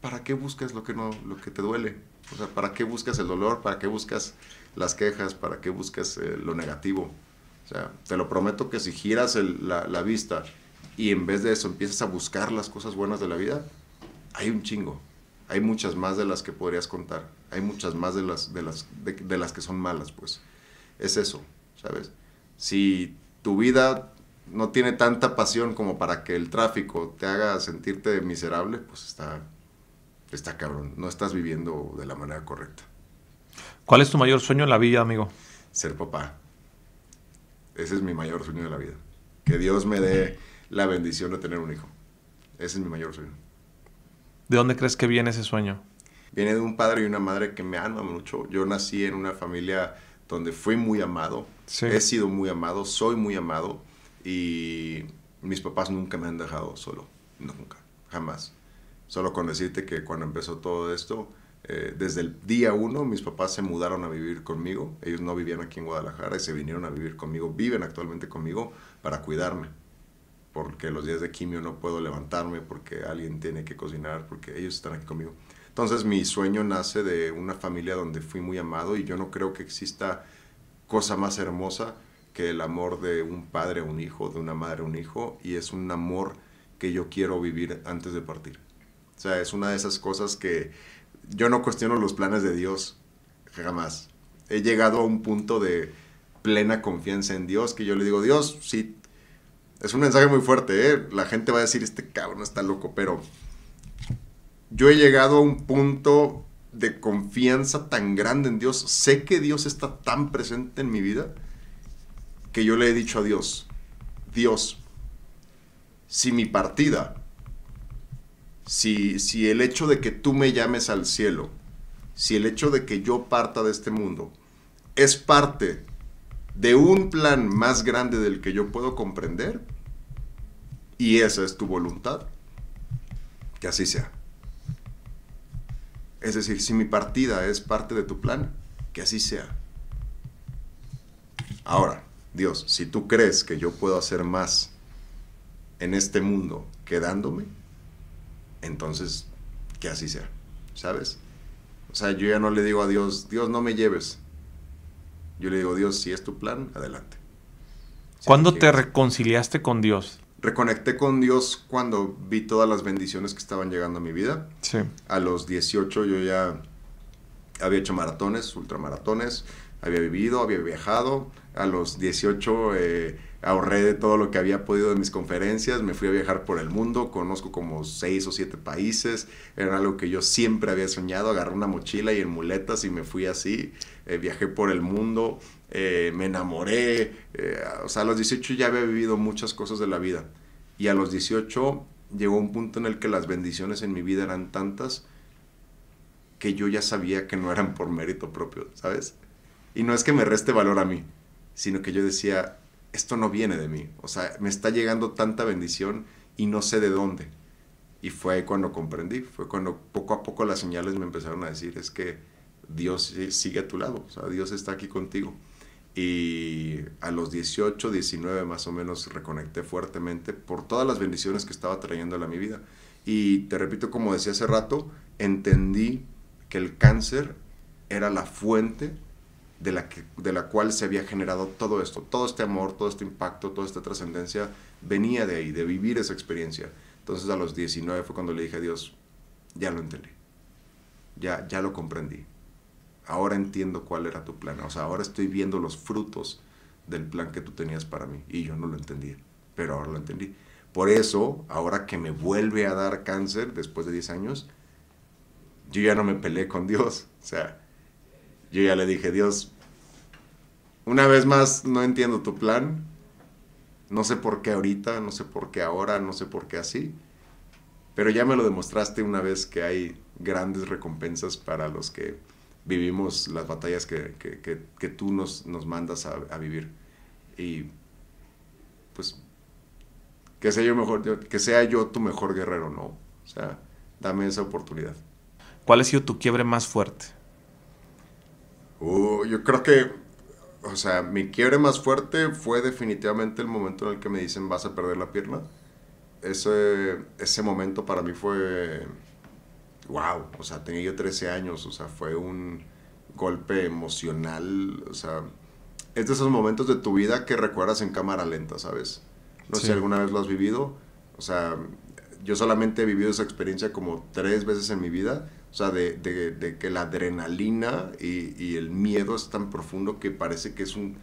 ¿para qué buscas lo que no lo que te duele? O sea, ¿para qué buscas el dolor? ¿Para qué buscas las quejas? ¿Para qué buscas eh, lo negativo? O sea, te lo prometo que si giras la, vista y en vez de eso empiezas a buscar las cosas buenas de la vida, hay un chingo. Hay muchas más de las que podrías contar. Hay muchas más de las, de las, de las que son malas, pues es eso, ¿sabes? Si tu vida no tiene tanta pasión como para que el tráfico te haga sentirte miserable, pues está, está cabrón. No estás viviendo de la manera correcta. ¿Cuál es tu mayor sueño en la vida, amigo? Ser papá. Ese es mi mayor sueño de la vida. Que Dios me dé la bendición de tener un hijo. Ese es mi mayor sueño. ¿De dónde crees que viene ese sueño? Viene de un padre y una madre que me aman mucho. Yo nací en una familia donde fui muy amado, he sido muy amado, soy muy amado y mis papás nunca me han dejado solo, nunca, jamás. Solo con decirte que cuando empezó todo esto, eh, desde el día uno mis papás se mudaron a vivir conmigo, ellos no vivían aquí en Guadalajara y se vinieron a vivir conmigo, viven actualmente conmigo para cuidarme, porque los días de quimio no puedo levantarme, porque alguien tiene que cocinar, porque ellos están aquí conmigo. Entonces mi sueño nace de una familia donde fui muy amado y yo no creo que exista cosa más hermosa que el amor de un padre a un hijo, de una madre a un hijo, y es un amor que yo quiero vivir antes de partir. O sea, es una de esas cosas que yo no cuestiono los planes de Dios, jamás. He llegado a un punto de plena confianza en Dios que yo le digo, Dios, sí, es un mensaje muy fuerte, ¿eh? la gente va a decir, este cabrón está loco, pero yo he llegado a un punto de confianza tan grande en Dios, sé que Dios está tan presente en mi vida, que yo le he dicho a Dios, Dios, si mi partida, si, si el hecho de que tú me llames al cielo, si el hecho de que yo parta de este mundo, es parte de un plan más grande del que yo puedo comprender, y esa es tu voluntad, que así sea. Es decir, si mi partida es parte de tu plan, que así sea. Ahora, Dios, si tú crees que yo puedo hacer más en este mundo quedándome, entonces que así sea, ¿sabes? O sea, yo ya no le digo a Dios, Dios no me lleves. Yo le digo, Dios, si es tu plan, adelante. ¿Cuándo te, te reconciliaste con Dios? Reconecté con Dios cuando vi todas las bendiciones que estaban llegando a mi vida. Sí. A los 18 yo ya había hecho maratones, ultramaratones, había vivido, había viajado. A los 18 ahorré de todo lo que había podido de mis conferencias, me fui a viajar por el mundo, conozco como seis o siete países, era algo que yo siempre había soñado, agarré una mochila y en muletas y me fui así, eh, viajé por el mundo, eh, me enamoré, eh, o sea, a los 18 ya había vivido muchas cosas de la vida y a los 18 llegó un punto en el que las bendiciones en mi vida eran tantas que yo ya sabía que no eran por mérito propio, ¿sabes? Y no es que me reste valor a mí, sino que yo decía, esto no viene de mí, o sea, me está llegando tanta bendición y no sé de dónde. Y fue cuando comprendí, fue cuando poco a poco las señales me empezaron a decir, es que Dios sigue a tu lado, o sea, Dios está aquí contigo. Y a los 18, 19 más o menos reconecté fuertemente por todas las bendiciones que estaba trayendo a mi vida. Y te repito, como decía hace rato, entendí que el cáncer era la fuente de la, que, de la cual se había generado todo esto. Todo este amor, todo este impacto, toda esta trascendencia venía de ahí, de vivir esa experiencia. Entonces a los 19 fue cuando le dije a Dios, ya lo entendí, ya, ya lo comprendí. Ahora entiendo cuál era tu plan. O sea, ahora estoy viendo los frutos del plan que tú tenías para mí. Y yo no lo entendía, pero ahora lo entendí. Por eso, ahora que me vuelve a dar cáncer después de 10 años, yo ya no me peleé con Dios. O sea, yo ya le dije, Dios, una vez más, no entiendo tu plan. No sé por qué ahorita, no sé por qué ahora, no sé por qué así. Pero ya me lo demostraste una vez que hay grandes recompensas para los que vivimos las batallas que, tú nos, nos mandas a, vivir. Y pues que sea, yo mejor, que sea yo tu mejor guerrero, ¿no? O sea, dame esa oportunidad. ¿Cuál ha sido tu quiebre más fuerte? Uh, yo creo que, o sea, mi quiebre más fuerte fue definitivamente el momento en el que me dicen vas a perder la pierna. Ese, ese momento para mí fue, wow, o sea, tenía yo 13 años, o sea, fue un golpe emocional, o sea, es de esos momentos de tu vida que recuerdas en cámara lenta, ¿sabes? No sé si alguna vez lo has vivido, o sea, yo solamente he vivido esa experiencia como tres veces en mi vida, o sea, de, de, que la adrenalina y, el miedo es tan profundo que parece que es un...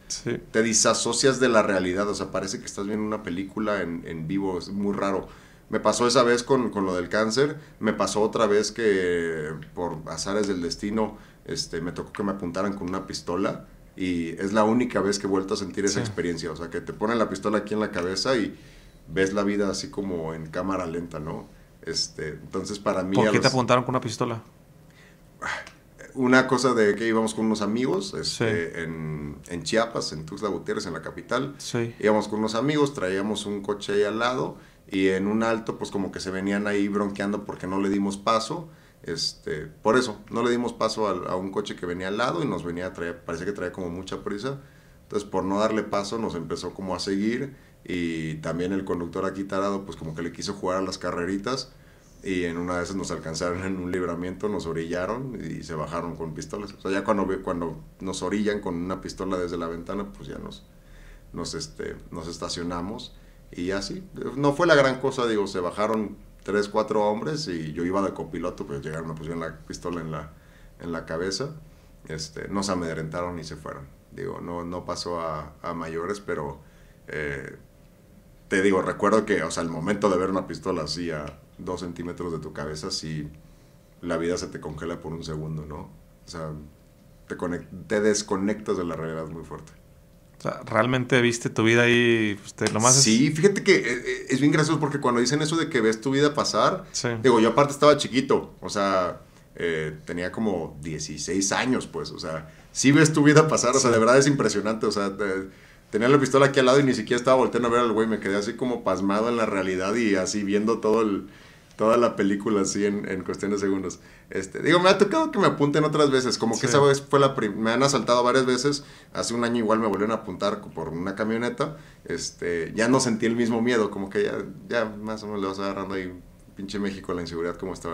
Te desasocias de la realidad, o sea, parece que estás viendo una película en, vivo, es muy raro. Me pasó esa vez con, lo del cáncer, me pasó otra vez que por azares del destino este, me tocó que me apuntaran con una pistola y es la única vez que he vuelto a sentir esa experiencia, o sea, que te ponen la pistola aquí en la cabeza y ves la vida así como en cámara lenta, ¿no? Este, entonces para mí... ¿Por qué te apuntaron con una pistola? Una cosa de que íbamos con unos amigos este, en, Chiapas, en Tuxtla Gutiérrez, en la capital. Íbamos con unos amigos, traíamos un coche ahí al lado y en un alto pues como que se venían ahí bronqueando porque no le dimos paso. Este, por eso, no le dimos paso a, un coche que venía al lado y nos venía a traer, parece que traía como mucha prisa entonces, por no darle paso, nos empezó como a seguir y también el conductor aquí tarado, pues como que le quiso jugar a las carreritas y en una de esas nos alcanzaron en un libramiento, nos orillaron y se bajaron con pistolas. O sea, ya cuando, cuando nos orillan con una pistola desde la ventana, pues ya nos, nos, este, nos estacionamos y así. No fue la gran cosa, digo, se bajaron tres, cuatro hombres y yo iba de copiloto, pues llegaron, me pusieron la pistola en la, en la cabeza, este, nos amedrentaron y se fueron. Digo, no, no pasó a, mayores, pero eh, te digo, recuerdo que, o sea, el momento de ver una pistola así a dos centímetros de tu cabeza, sí, la vida se te congela por un segundo, ¿no? O sea, te, te desconectas de la realidad muy fuerte. O sea, realmente viste tu vida ahí, usted pues, más Sí, fíjate que eh, eh, es bien gracioso porque cuando dicen eso de que ves tu vida pasar, digo, yo aparte estaba chiquito, o sea, tenía como 16 años, pues, o sea, si ves tu vida pasar, o sea, de verdad es impresionante, o sea, tenía la pistola aquí al lado y ni siquiera estaba volteando a ver al güey, me quedé así como pasmado en la realidad y así viendo todo el, toda la película así en, cuestión de segundos. Este, digo, me ha tocado que me apunten otras veces, como que esa vez fue la primera, me han asaltado varias veces, hace un año igual me volvieron a apuntar por una camioneta, este, ya no sentí el mismo miedo, como que ya, ya más o menos le vas agarrando ahí, pinche México, la inseguridad como está,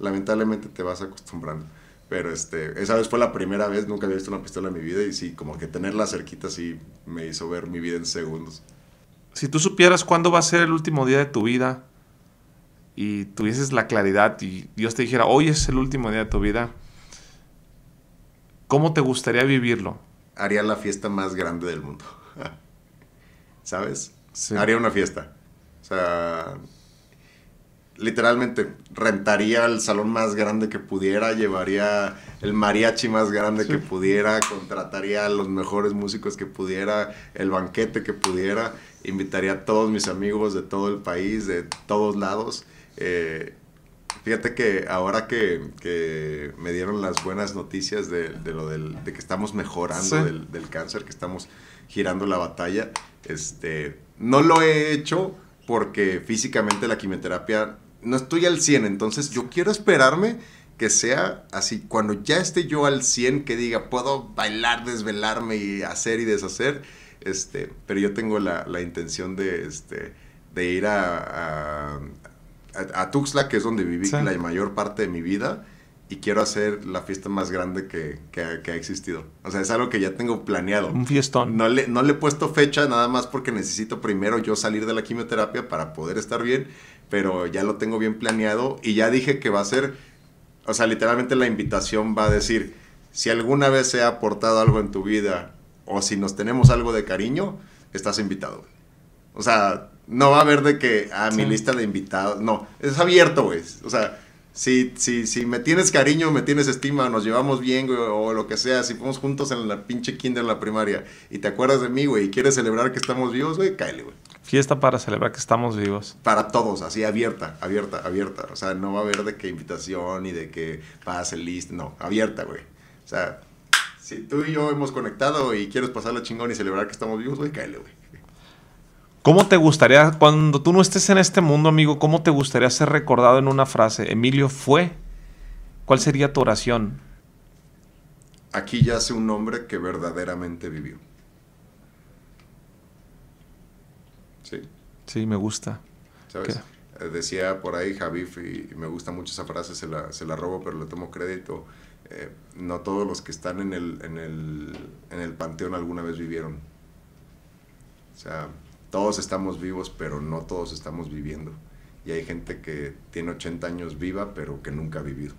Lamentablemente te vas acostumbrando. Pero este, esa vez fue la primera vez, nunca había visto una pistola en mi vida y sí, como que tenerla cerquita sí me hizo ver mi vida en segundos. Si tú supieras cuándo va a ser el último día de tu vida y tuvieses la claridad y Dios te dijera, hoy es el último día de tu vida, ¿cómo te gustaría vivirlo? Haría la fiesta más grande del mundo. [laughs] ¿Sabes? Haría una fiesta. O sea, literalmente rentaría el salón más grande que pudiera, llevaría el mariachi más grande que pudiera, contrataría a los mejores músicos que pudiera, el banquete que pudiera, invitaría a todos mis amigos de todo el país, de todos lados. Eh, fíjate que ahora que, me dieron las buenas noticias de, lo del, de que estamos mejorando del, del cáncer, que estamos girando la batalla, este, no lo he hecho porque físicamente la quimioterapia no estoy al 100, entonces yo quiero esperarme que sea así, cuando ya esté yo al 100, que diga, puedo bailar, desvelarme y hacer y deshacer, este, pero yo tengo la, intención de, este, de ir a, a, Tuxtla, que es donde viví la mayor parte de mi vida, y quiero hacer la fiesta más grande que, ha existido. O sea, es algo que ya tengo planeado. Un fiestón. No le, no le he puesto fecha nada más porque necesito primero yo salir de la quimioterapia para poder estar bien pero ya lo tengo bien planeado y ya dije que va a ser, o sea, literalmente la invitación va a decir, si alguna vez se ha aportado algo en tu vida o si nos tenemos algo de cariño, estás invitado. O sea, no va a haber de que, a ah, mi lista de invitados, no, es abierto, güey. O sea, si, si, si me tienes cariño, me tienes estima, nos llevamos bien, güey, o lo que sea, si fuimos juntos en la pinche kinder, en la primaria, y te acuerdas de mí, güey, y quieres celebrar que estamos vivos, güey, cáele, güey. Fiesta para celebrar que estamos vivos. Para todos, así abierta, abierta, abierta. O sea, no va a haber de qué invitación y de que pase listo. No, abierta, güey. O sea, si tú y yo hemos conectado y quieres pasarlo chingón y celebrar que estamos vivos, güey, cáele, güey. ¿Cómo te gustaría, cuando tú no estés en este mundo, amigo, cómo te gustaría ser recordado en una frase? Emilio fue. ¿Cuál sería tu oración? Aquí ya yace un hombre que verdaderamente vivió. Sí. Sí, me gusta. ¿Sabes? Eh, decía por ahí Javif, y, me gusta mucho esa frase, se la, se la robo, pero le tomo crédito. Eh, no todos los que están en el, en, el, en el panteón alguna vez vivieron. O sea, todos estamos vivos, pero no todos estamos viviendo. Y hay gente que tiene 80 años viva, pero que nunca ha vivido.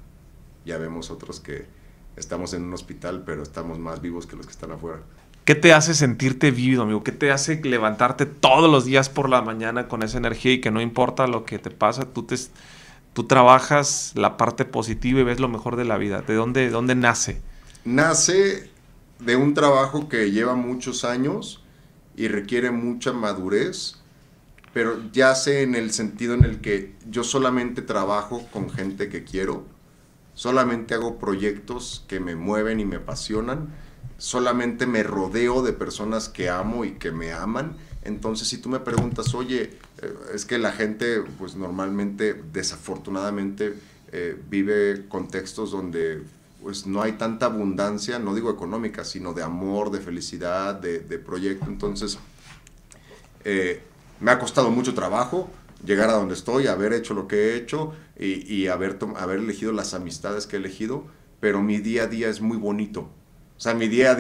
Ya vemos otros que estamos en un hospital, pero estamos más vivos que los que están afuera. ¿Qué te hace sentirte vivo, amigo? ¿Qué te hace levantarte todos los días por la mañana con esa energía y que no importa lo que te pasa, tú te tú trabajas la parte positiva y ves lo mejor de la vida? ¿De dónde, dónde nace? Nace de un trabajo que lleva muchos años y requiere mucha madurez, pero ya sé en el sentido en el que yo solamente trabajo con gente que quiero, solamente hago proyectos que me mueven y me apasionan solamente me rodeo de personas que amo y que me aman. Entonces, si tú me preguntas, oye, eh, es que la gente, pues normalmente, desafortunadamente, eh, vive contextos donde pues no hay tanta abundancia, no digo económica, sino de amor, de felicidad, de, proyecto. Entonces, eh, me ha costado mucho trabajo llegar a donde estoy, haber hecho lo que he hecho y, y haber, haber elegido las amistades que he elegido, pero mi día a día es muy bonito o sea, mi día a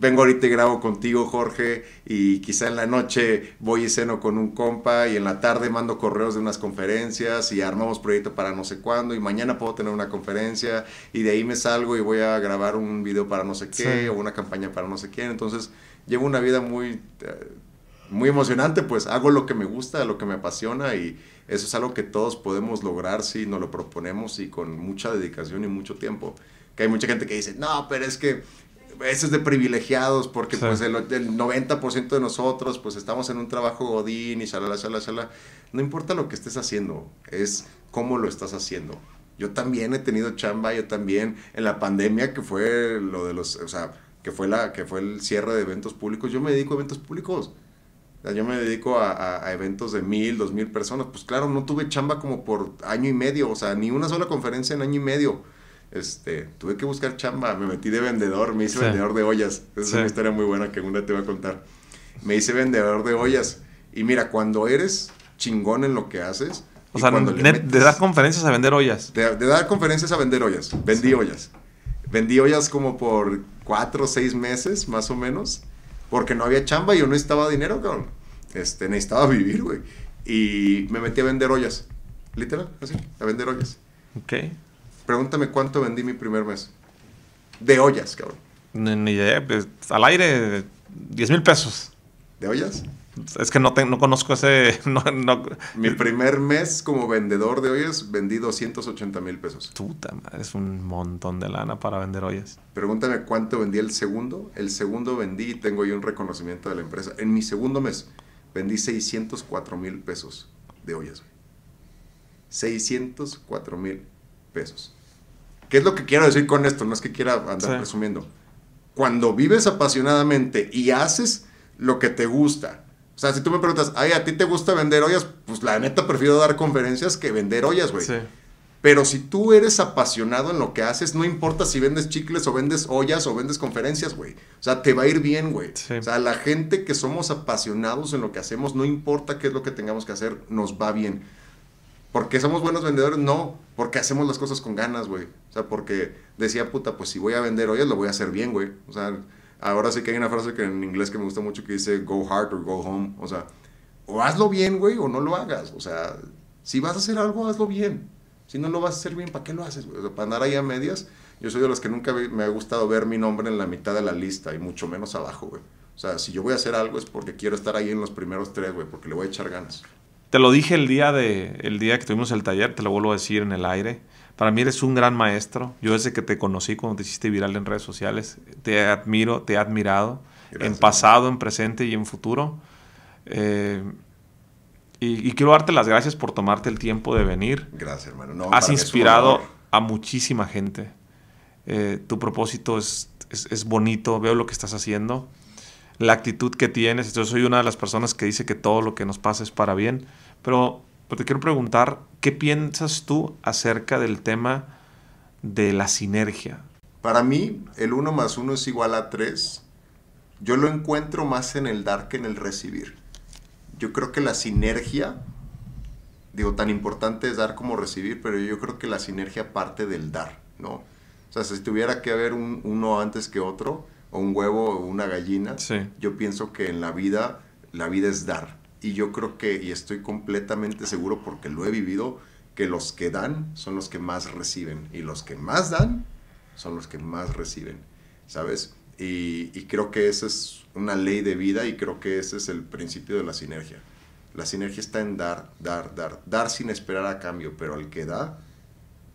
vengo ahorita y grabo contigo, Jorge, y quizá en la noche voy y ceno con un compa, y en la tarde mando correos de unas conferencias, y armamos proyectos para no sé cuándo, y mañana puedo tener una conferencia, y de ahí me salgo y voy a grabar un video para no sé qué, o una campaña para no sé quién. Entonces, llevo una vida muy... Eh, muy emocionante, pues hago lo que me gusta, lo que me apasiona y eso es algo que todos podemos lograr si nos lo proponemos y con mucha dedicación y mucho tiempo que hay mucha gente que dice, no, pero es que eso es de privilegiados porque pues el, 90% de nosotros pues estamos en un trabajo godín y shalala, sala sala No importa lo que estés haciendo, es cómo lo estás haciendo. Yo también he tenido chamba, yo también en la pandemia que fue lo de los, o sea, que fue la que fue el cierre de eventos públicos, yo me dedico a eventos públicos. yo me dedico a, eventos de mil, dos mil personas. Pues claro, no tuve chamba como por año y medio, o sea, ni una sola conferencia en año y medio este, tuve que buscar chamba, me metí de vendedor, me hice vendedor de ollas. Esa es una historia muy buena que una te voy a contar. Me hice vendedor de ollas. Y mira, cuando eres chingón en lo que haces. O sea, cuando dar conferencias a vender ollas. De, dar conferencias a vender ollas. Vendí ollas. Vendí ollas como por cuatro o seis meses, más o menos. Porque no había chamba y yo no necesitaba dinero, cabrón. Este, necesitaba vivir, güey. Y me metí a vender ollas. Literal, así, a vender ollas. Ok. Pregúntame cuánto vendí mi primer mes. De ollas, cabrón. Ni, pues, Al aire, 10 mil pesos. ¿De ollas? Es que no, te, conozco ese... [laughs] Mi primer mes como vendedor de ollas vendí 280 mil pesos. Puta madre, es un montón de lana para vender ollas. Pregúntame cuánto vendí el segundo. El segundo vendí y tengo yo un reconocimiento de la empresa. En mi segundo mes vendí 604 mil pesos de ollas. 604 mil pesos. ¿Qué es lo que quiero decir con esto? No es que quiera andar resumiendo. presumiendo. Cuando vives apasionadamente y haces lo que te gusta. O sea, si tú me preguntas, ay, ¿a ti te gusta vender ollas? Pues la neta prefiero dar conferencias que vender ollas, güey. Sí. Pero si tú eres apasionado en lo que haces, no importa si vendes chicles o vendes ollas o vendes conferencias, güey. O sea, te va a ir bien, güey. O sea, la gente que somos apasionados en lo que hacemos, no importa qué es lo que tengamos que hacer, nos va bien porque somos buenos vendedores, no, porque hacemos las cosas con ganas, güey. O sea, porque decía, puta, pues si voy a vender hoy, lo voy a hacer bien, güey. O sea, ahora sí que hay una frase que en inglés que me gusta mucho que dice, go hard or go home. O sea, o hazlo bien, güey, o no lo hagas. O sea, si vas a hacer algo, hazlo bien. Si no lo vas a hacer bien, ¿para qué lo haces? Güey? O sea, para andar ahí a medias, yo soy de los que nunca me ha gustado ver mi nombre en la mitad de la lista y mucho menos abajo, güey. O sea, si yo voy a hacer algo es porque quiero estar ahí en los primeros tres, güey, porque le voy a echar ganas. Te lo dije el día, de, el día que tuvimos el taller, te lo vuelvo a decir en el aire. Para mí eres un gran maestro. Yo desde que te conocí, cuando te hiciste viral en redes sociales, te admiro, te he admirado. En pasado, en presente y en futuro. Eh, y, quiero darte las gracias por tomarte el tiempo de venir. Gracias, hermano. Has inspirado a muchísima gente. Eh, tu propósito es, es, es, bonito, veo lo que estás haciendo, la actitud que tienes. Yo soy una de las personas que dice que todo lo que nos pasa es para bien. Pero, te quiero preguntar, ¿qué piensas tú acerca del tema de la sinergia? Para mí, el 1 más 1 es igual a 3. Yo lo encuentro más en el dar que en el recibir. Yo creo que la sinergia, digo, tan importante es dar como recibir, pero yo creo que la sinergia parte del dar, ¿no? O sea, si tuviera que haber un, uno antes que otro, o un huevo o una gallina, yo pienso que en la vida, la vida es dar y yo creo que, y estoy completamente seguro porque lo he vivido, que los que dan son los que más reciben y los que más dan son los que más reciben, ¿sabes? Y, creo que esa es una ley de vida y creo que ese es el principio de la sinergia. La sinergia está en dar, dar, dar, dar sin esperar a cambio, pero al que da,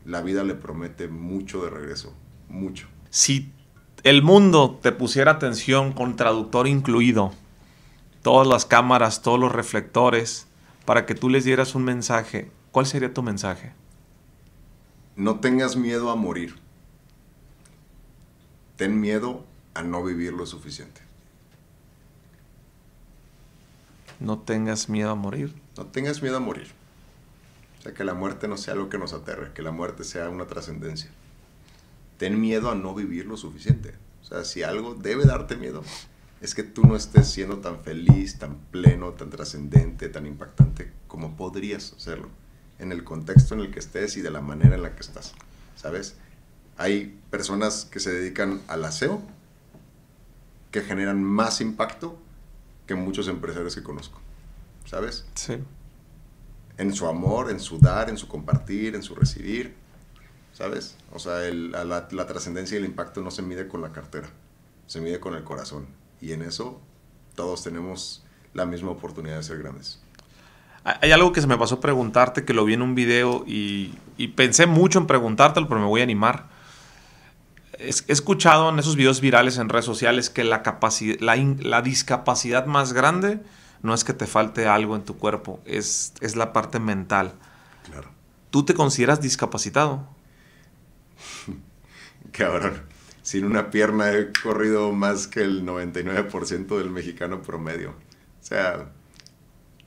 la vida le promete mucho de regreso, mucho. Si el mundo te pusiera atención con traductor incluido, todas las cámaras, todos los reflectores, para que tú les dieras un mensaje, ¿cuál sería tu mensaje? No tengas miedo a morir. Ten miedo a no vivir lo suficiente. No tengas miedo a morir. No tengas miedo a morir. O sea, que la muerte no sea algo que nos aterre, que la muerte sea una trascendencia. Ten miedo a no vivir lo suficiente. O sea, si algo debe darte miedo, es que tú no estés siendo tan feliz, tan pleno, tan trascendente, tan impactante como podrías serlo, en el contexto en el que estés y de la manera en la que estás, ¿sabes? Hay personas que se dedican al aseo que generan más impacto que muchos empresarios que conozco, ¿sabes? Sí. En su amor, en su dar, en su compartir, en su recibir, ¿sabes? O sea, la trascendencia y el impacto no se mide con la cartera, se mide con el corazón y en eso todos tenemos la misma oportunidad de ser grandes. Hay algo que se me pasó preguntarte, que lo vi en un video y, pensé mucho en preguntártelo, pero me voy a animar. He escuchado en esos videos virales en redes sociales que la, discapacidad más grande no es que te falte algo en tu cuerpo, es, es la parte mental. Claro. ¿Tú te consideras discapacitado? [laughs] Cabrón sin una pierna he corrido más que el 99% del mexicano promedio. O sea,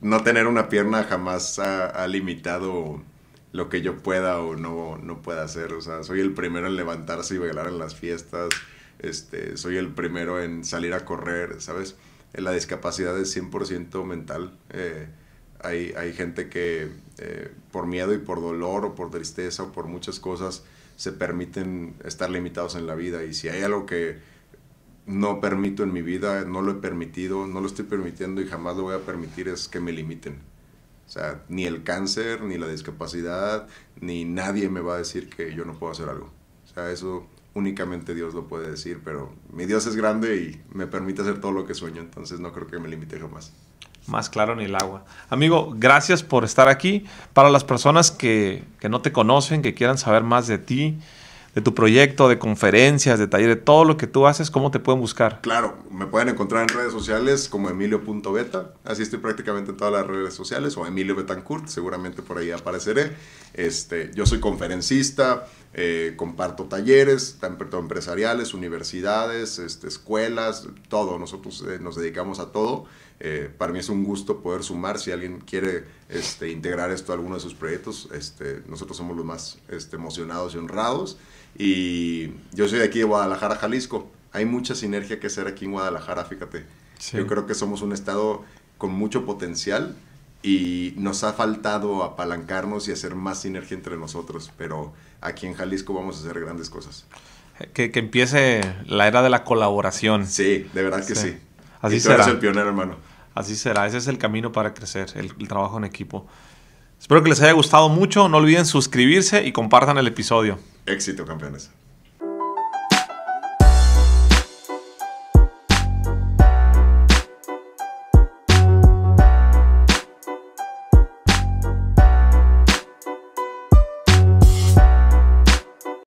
no tener una pierna jamás ha, limitado lo que yo pueda o no, no, pueda hacer. O sea, soy el primero en levantarse y bailar en las fiestas. Este, soy el primero en salir a correr, ¿sabes? La discapacidad es 100% mental. Eh, hay, gente que eh, por miedo y por dolor o por tristeza o por muchas cosas se permiten estar limitados en la vida y si hay algo que no permito en mi vida, no lo he permitido, no lo estoy permitiendo y jamás lo voy a permitir es que me limiten. O sea, ni el cáncer, ni la discapacidad, ni nadie me va a decir que yo no puedo hacer algo. O sea, eso únicamente Dios lo puede decir, pero mi Dios es grande y me permite hacer todo lo que sueño, entonces no creo que me limite jamás más claro ni el agua. Amigo, gracias por estar aquí. Para las personas que, no te conocen, que quieran saber más de ti, de tu proyecto, de conferencias, de talleres, de todo lo que tú haces, ¿cómo te pueden buscar? Claro, me pueden encontrar en redes sociales como emilio.beta. Así estoy prácticamente en todas las redes sociales o Emilio Betancourt, seguramente por ahí apareceré. Este, yo soy conferencista, eh, comparto talleres, tanto empresariales, universidades, este, escuelas, todo. Nosotros eh, nos dedicamos a todo. Eh, para mí es un gusto poder sumar. Si alguien quiere este, integrar esto a alguno de sus proyectos, este, nosotros somos los más este, emocionados y honrados. Y yo soy de aquí de Guadalajara, Jalisco. Hay mucha sinergia que hacer aquí en Guadalajara, fíjate. Yo creo que somos un estado con mucho potencial y nos ha faltado apalancarnos y hacer más sinergia entre nosotros, pero aquí en Jalisco vamos a hacer grandes cosas. Eh, que, empiece la era de la colaboración. Sí, de verdad que sí. Así y tú será. el pionero, hermano así será. Ese es el camino para crecer, el, trabajo en equipo. Espero que les haya gustado mucho. No olviden suscribirse y compartan el episodio. Éxito, campeones.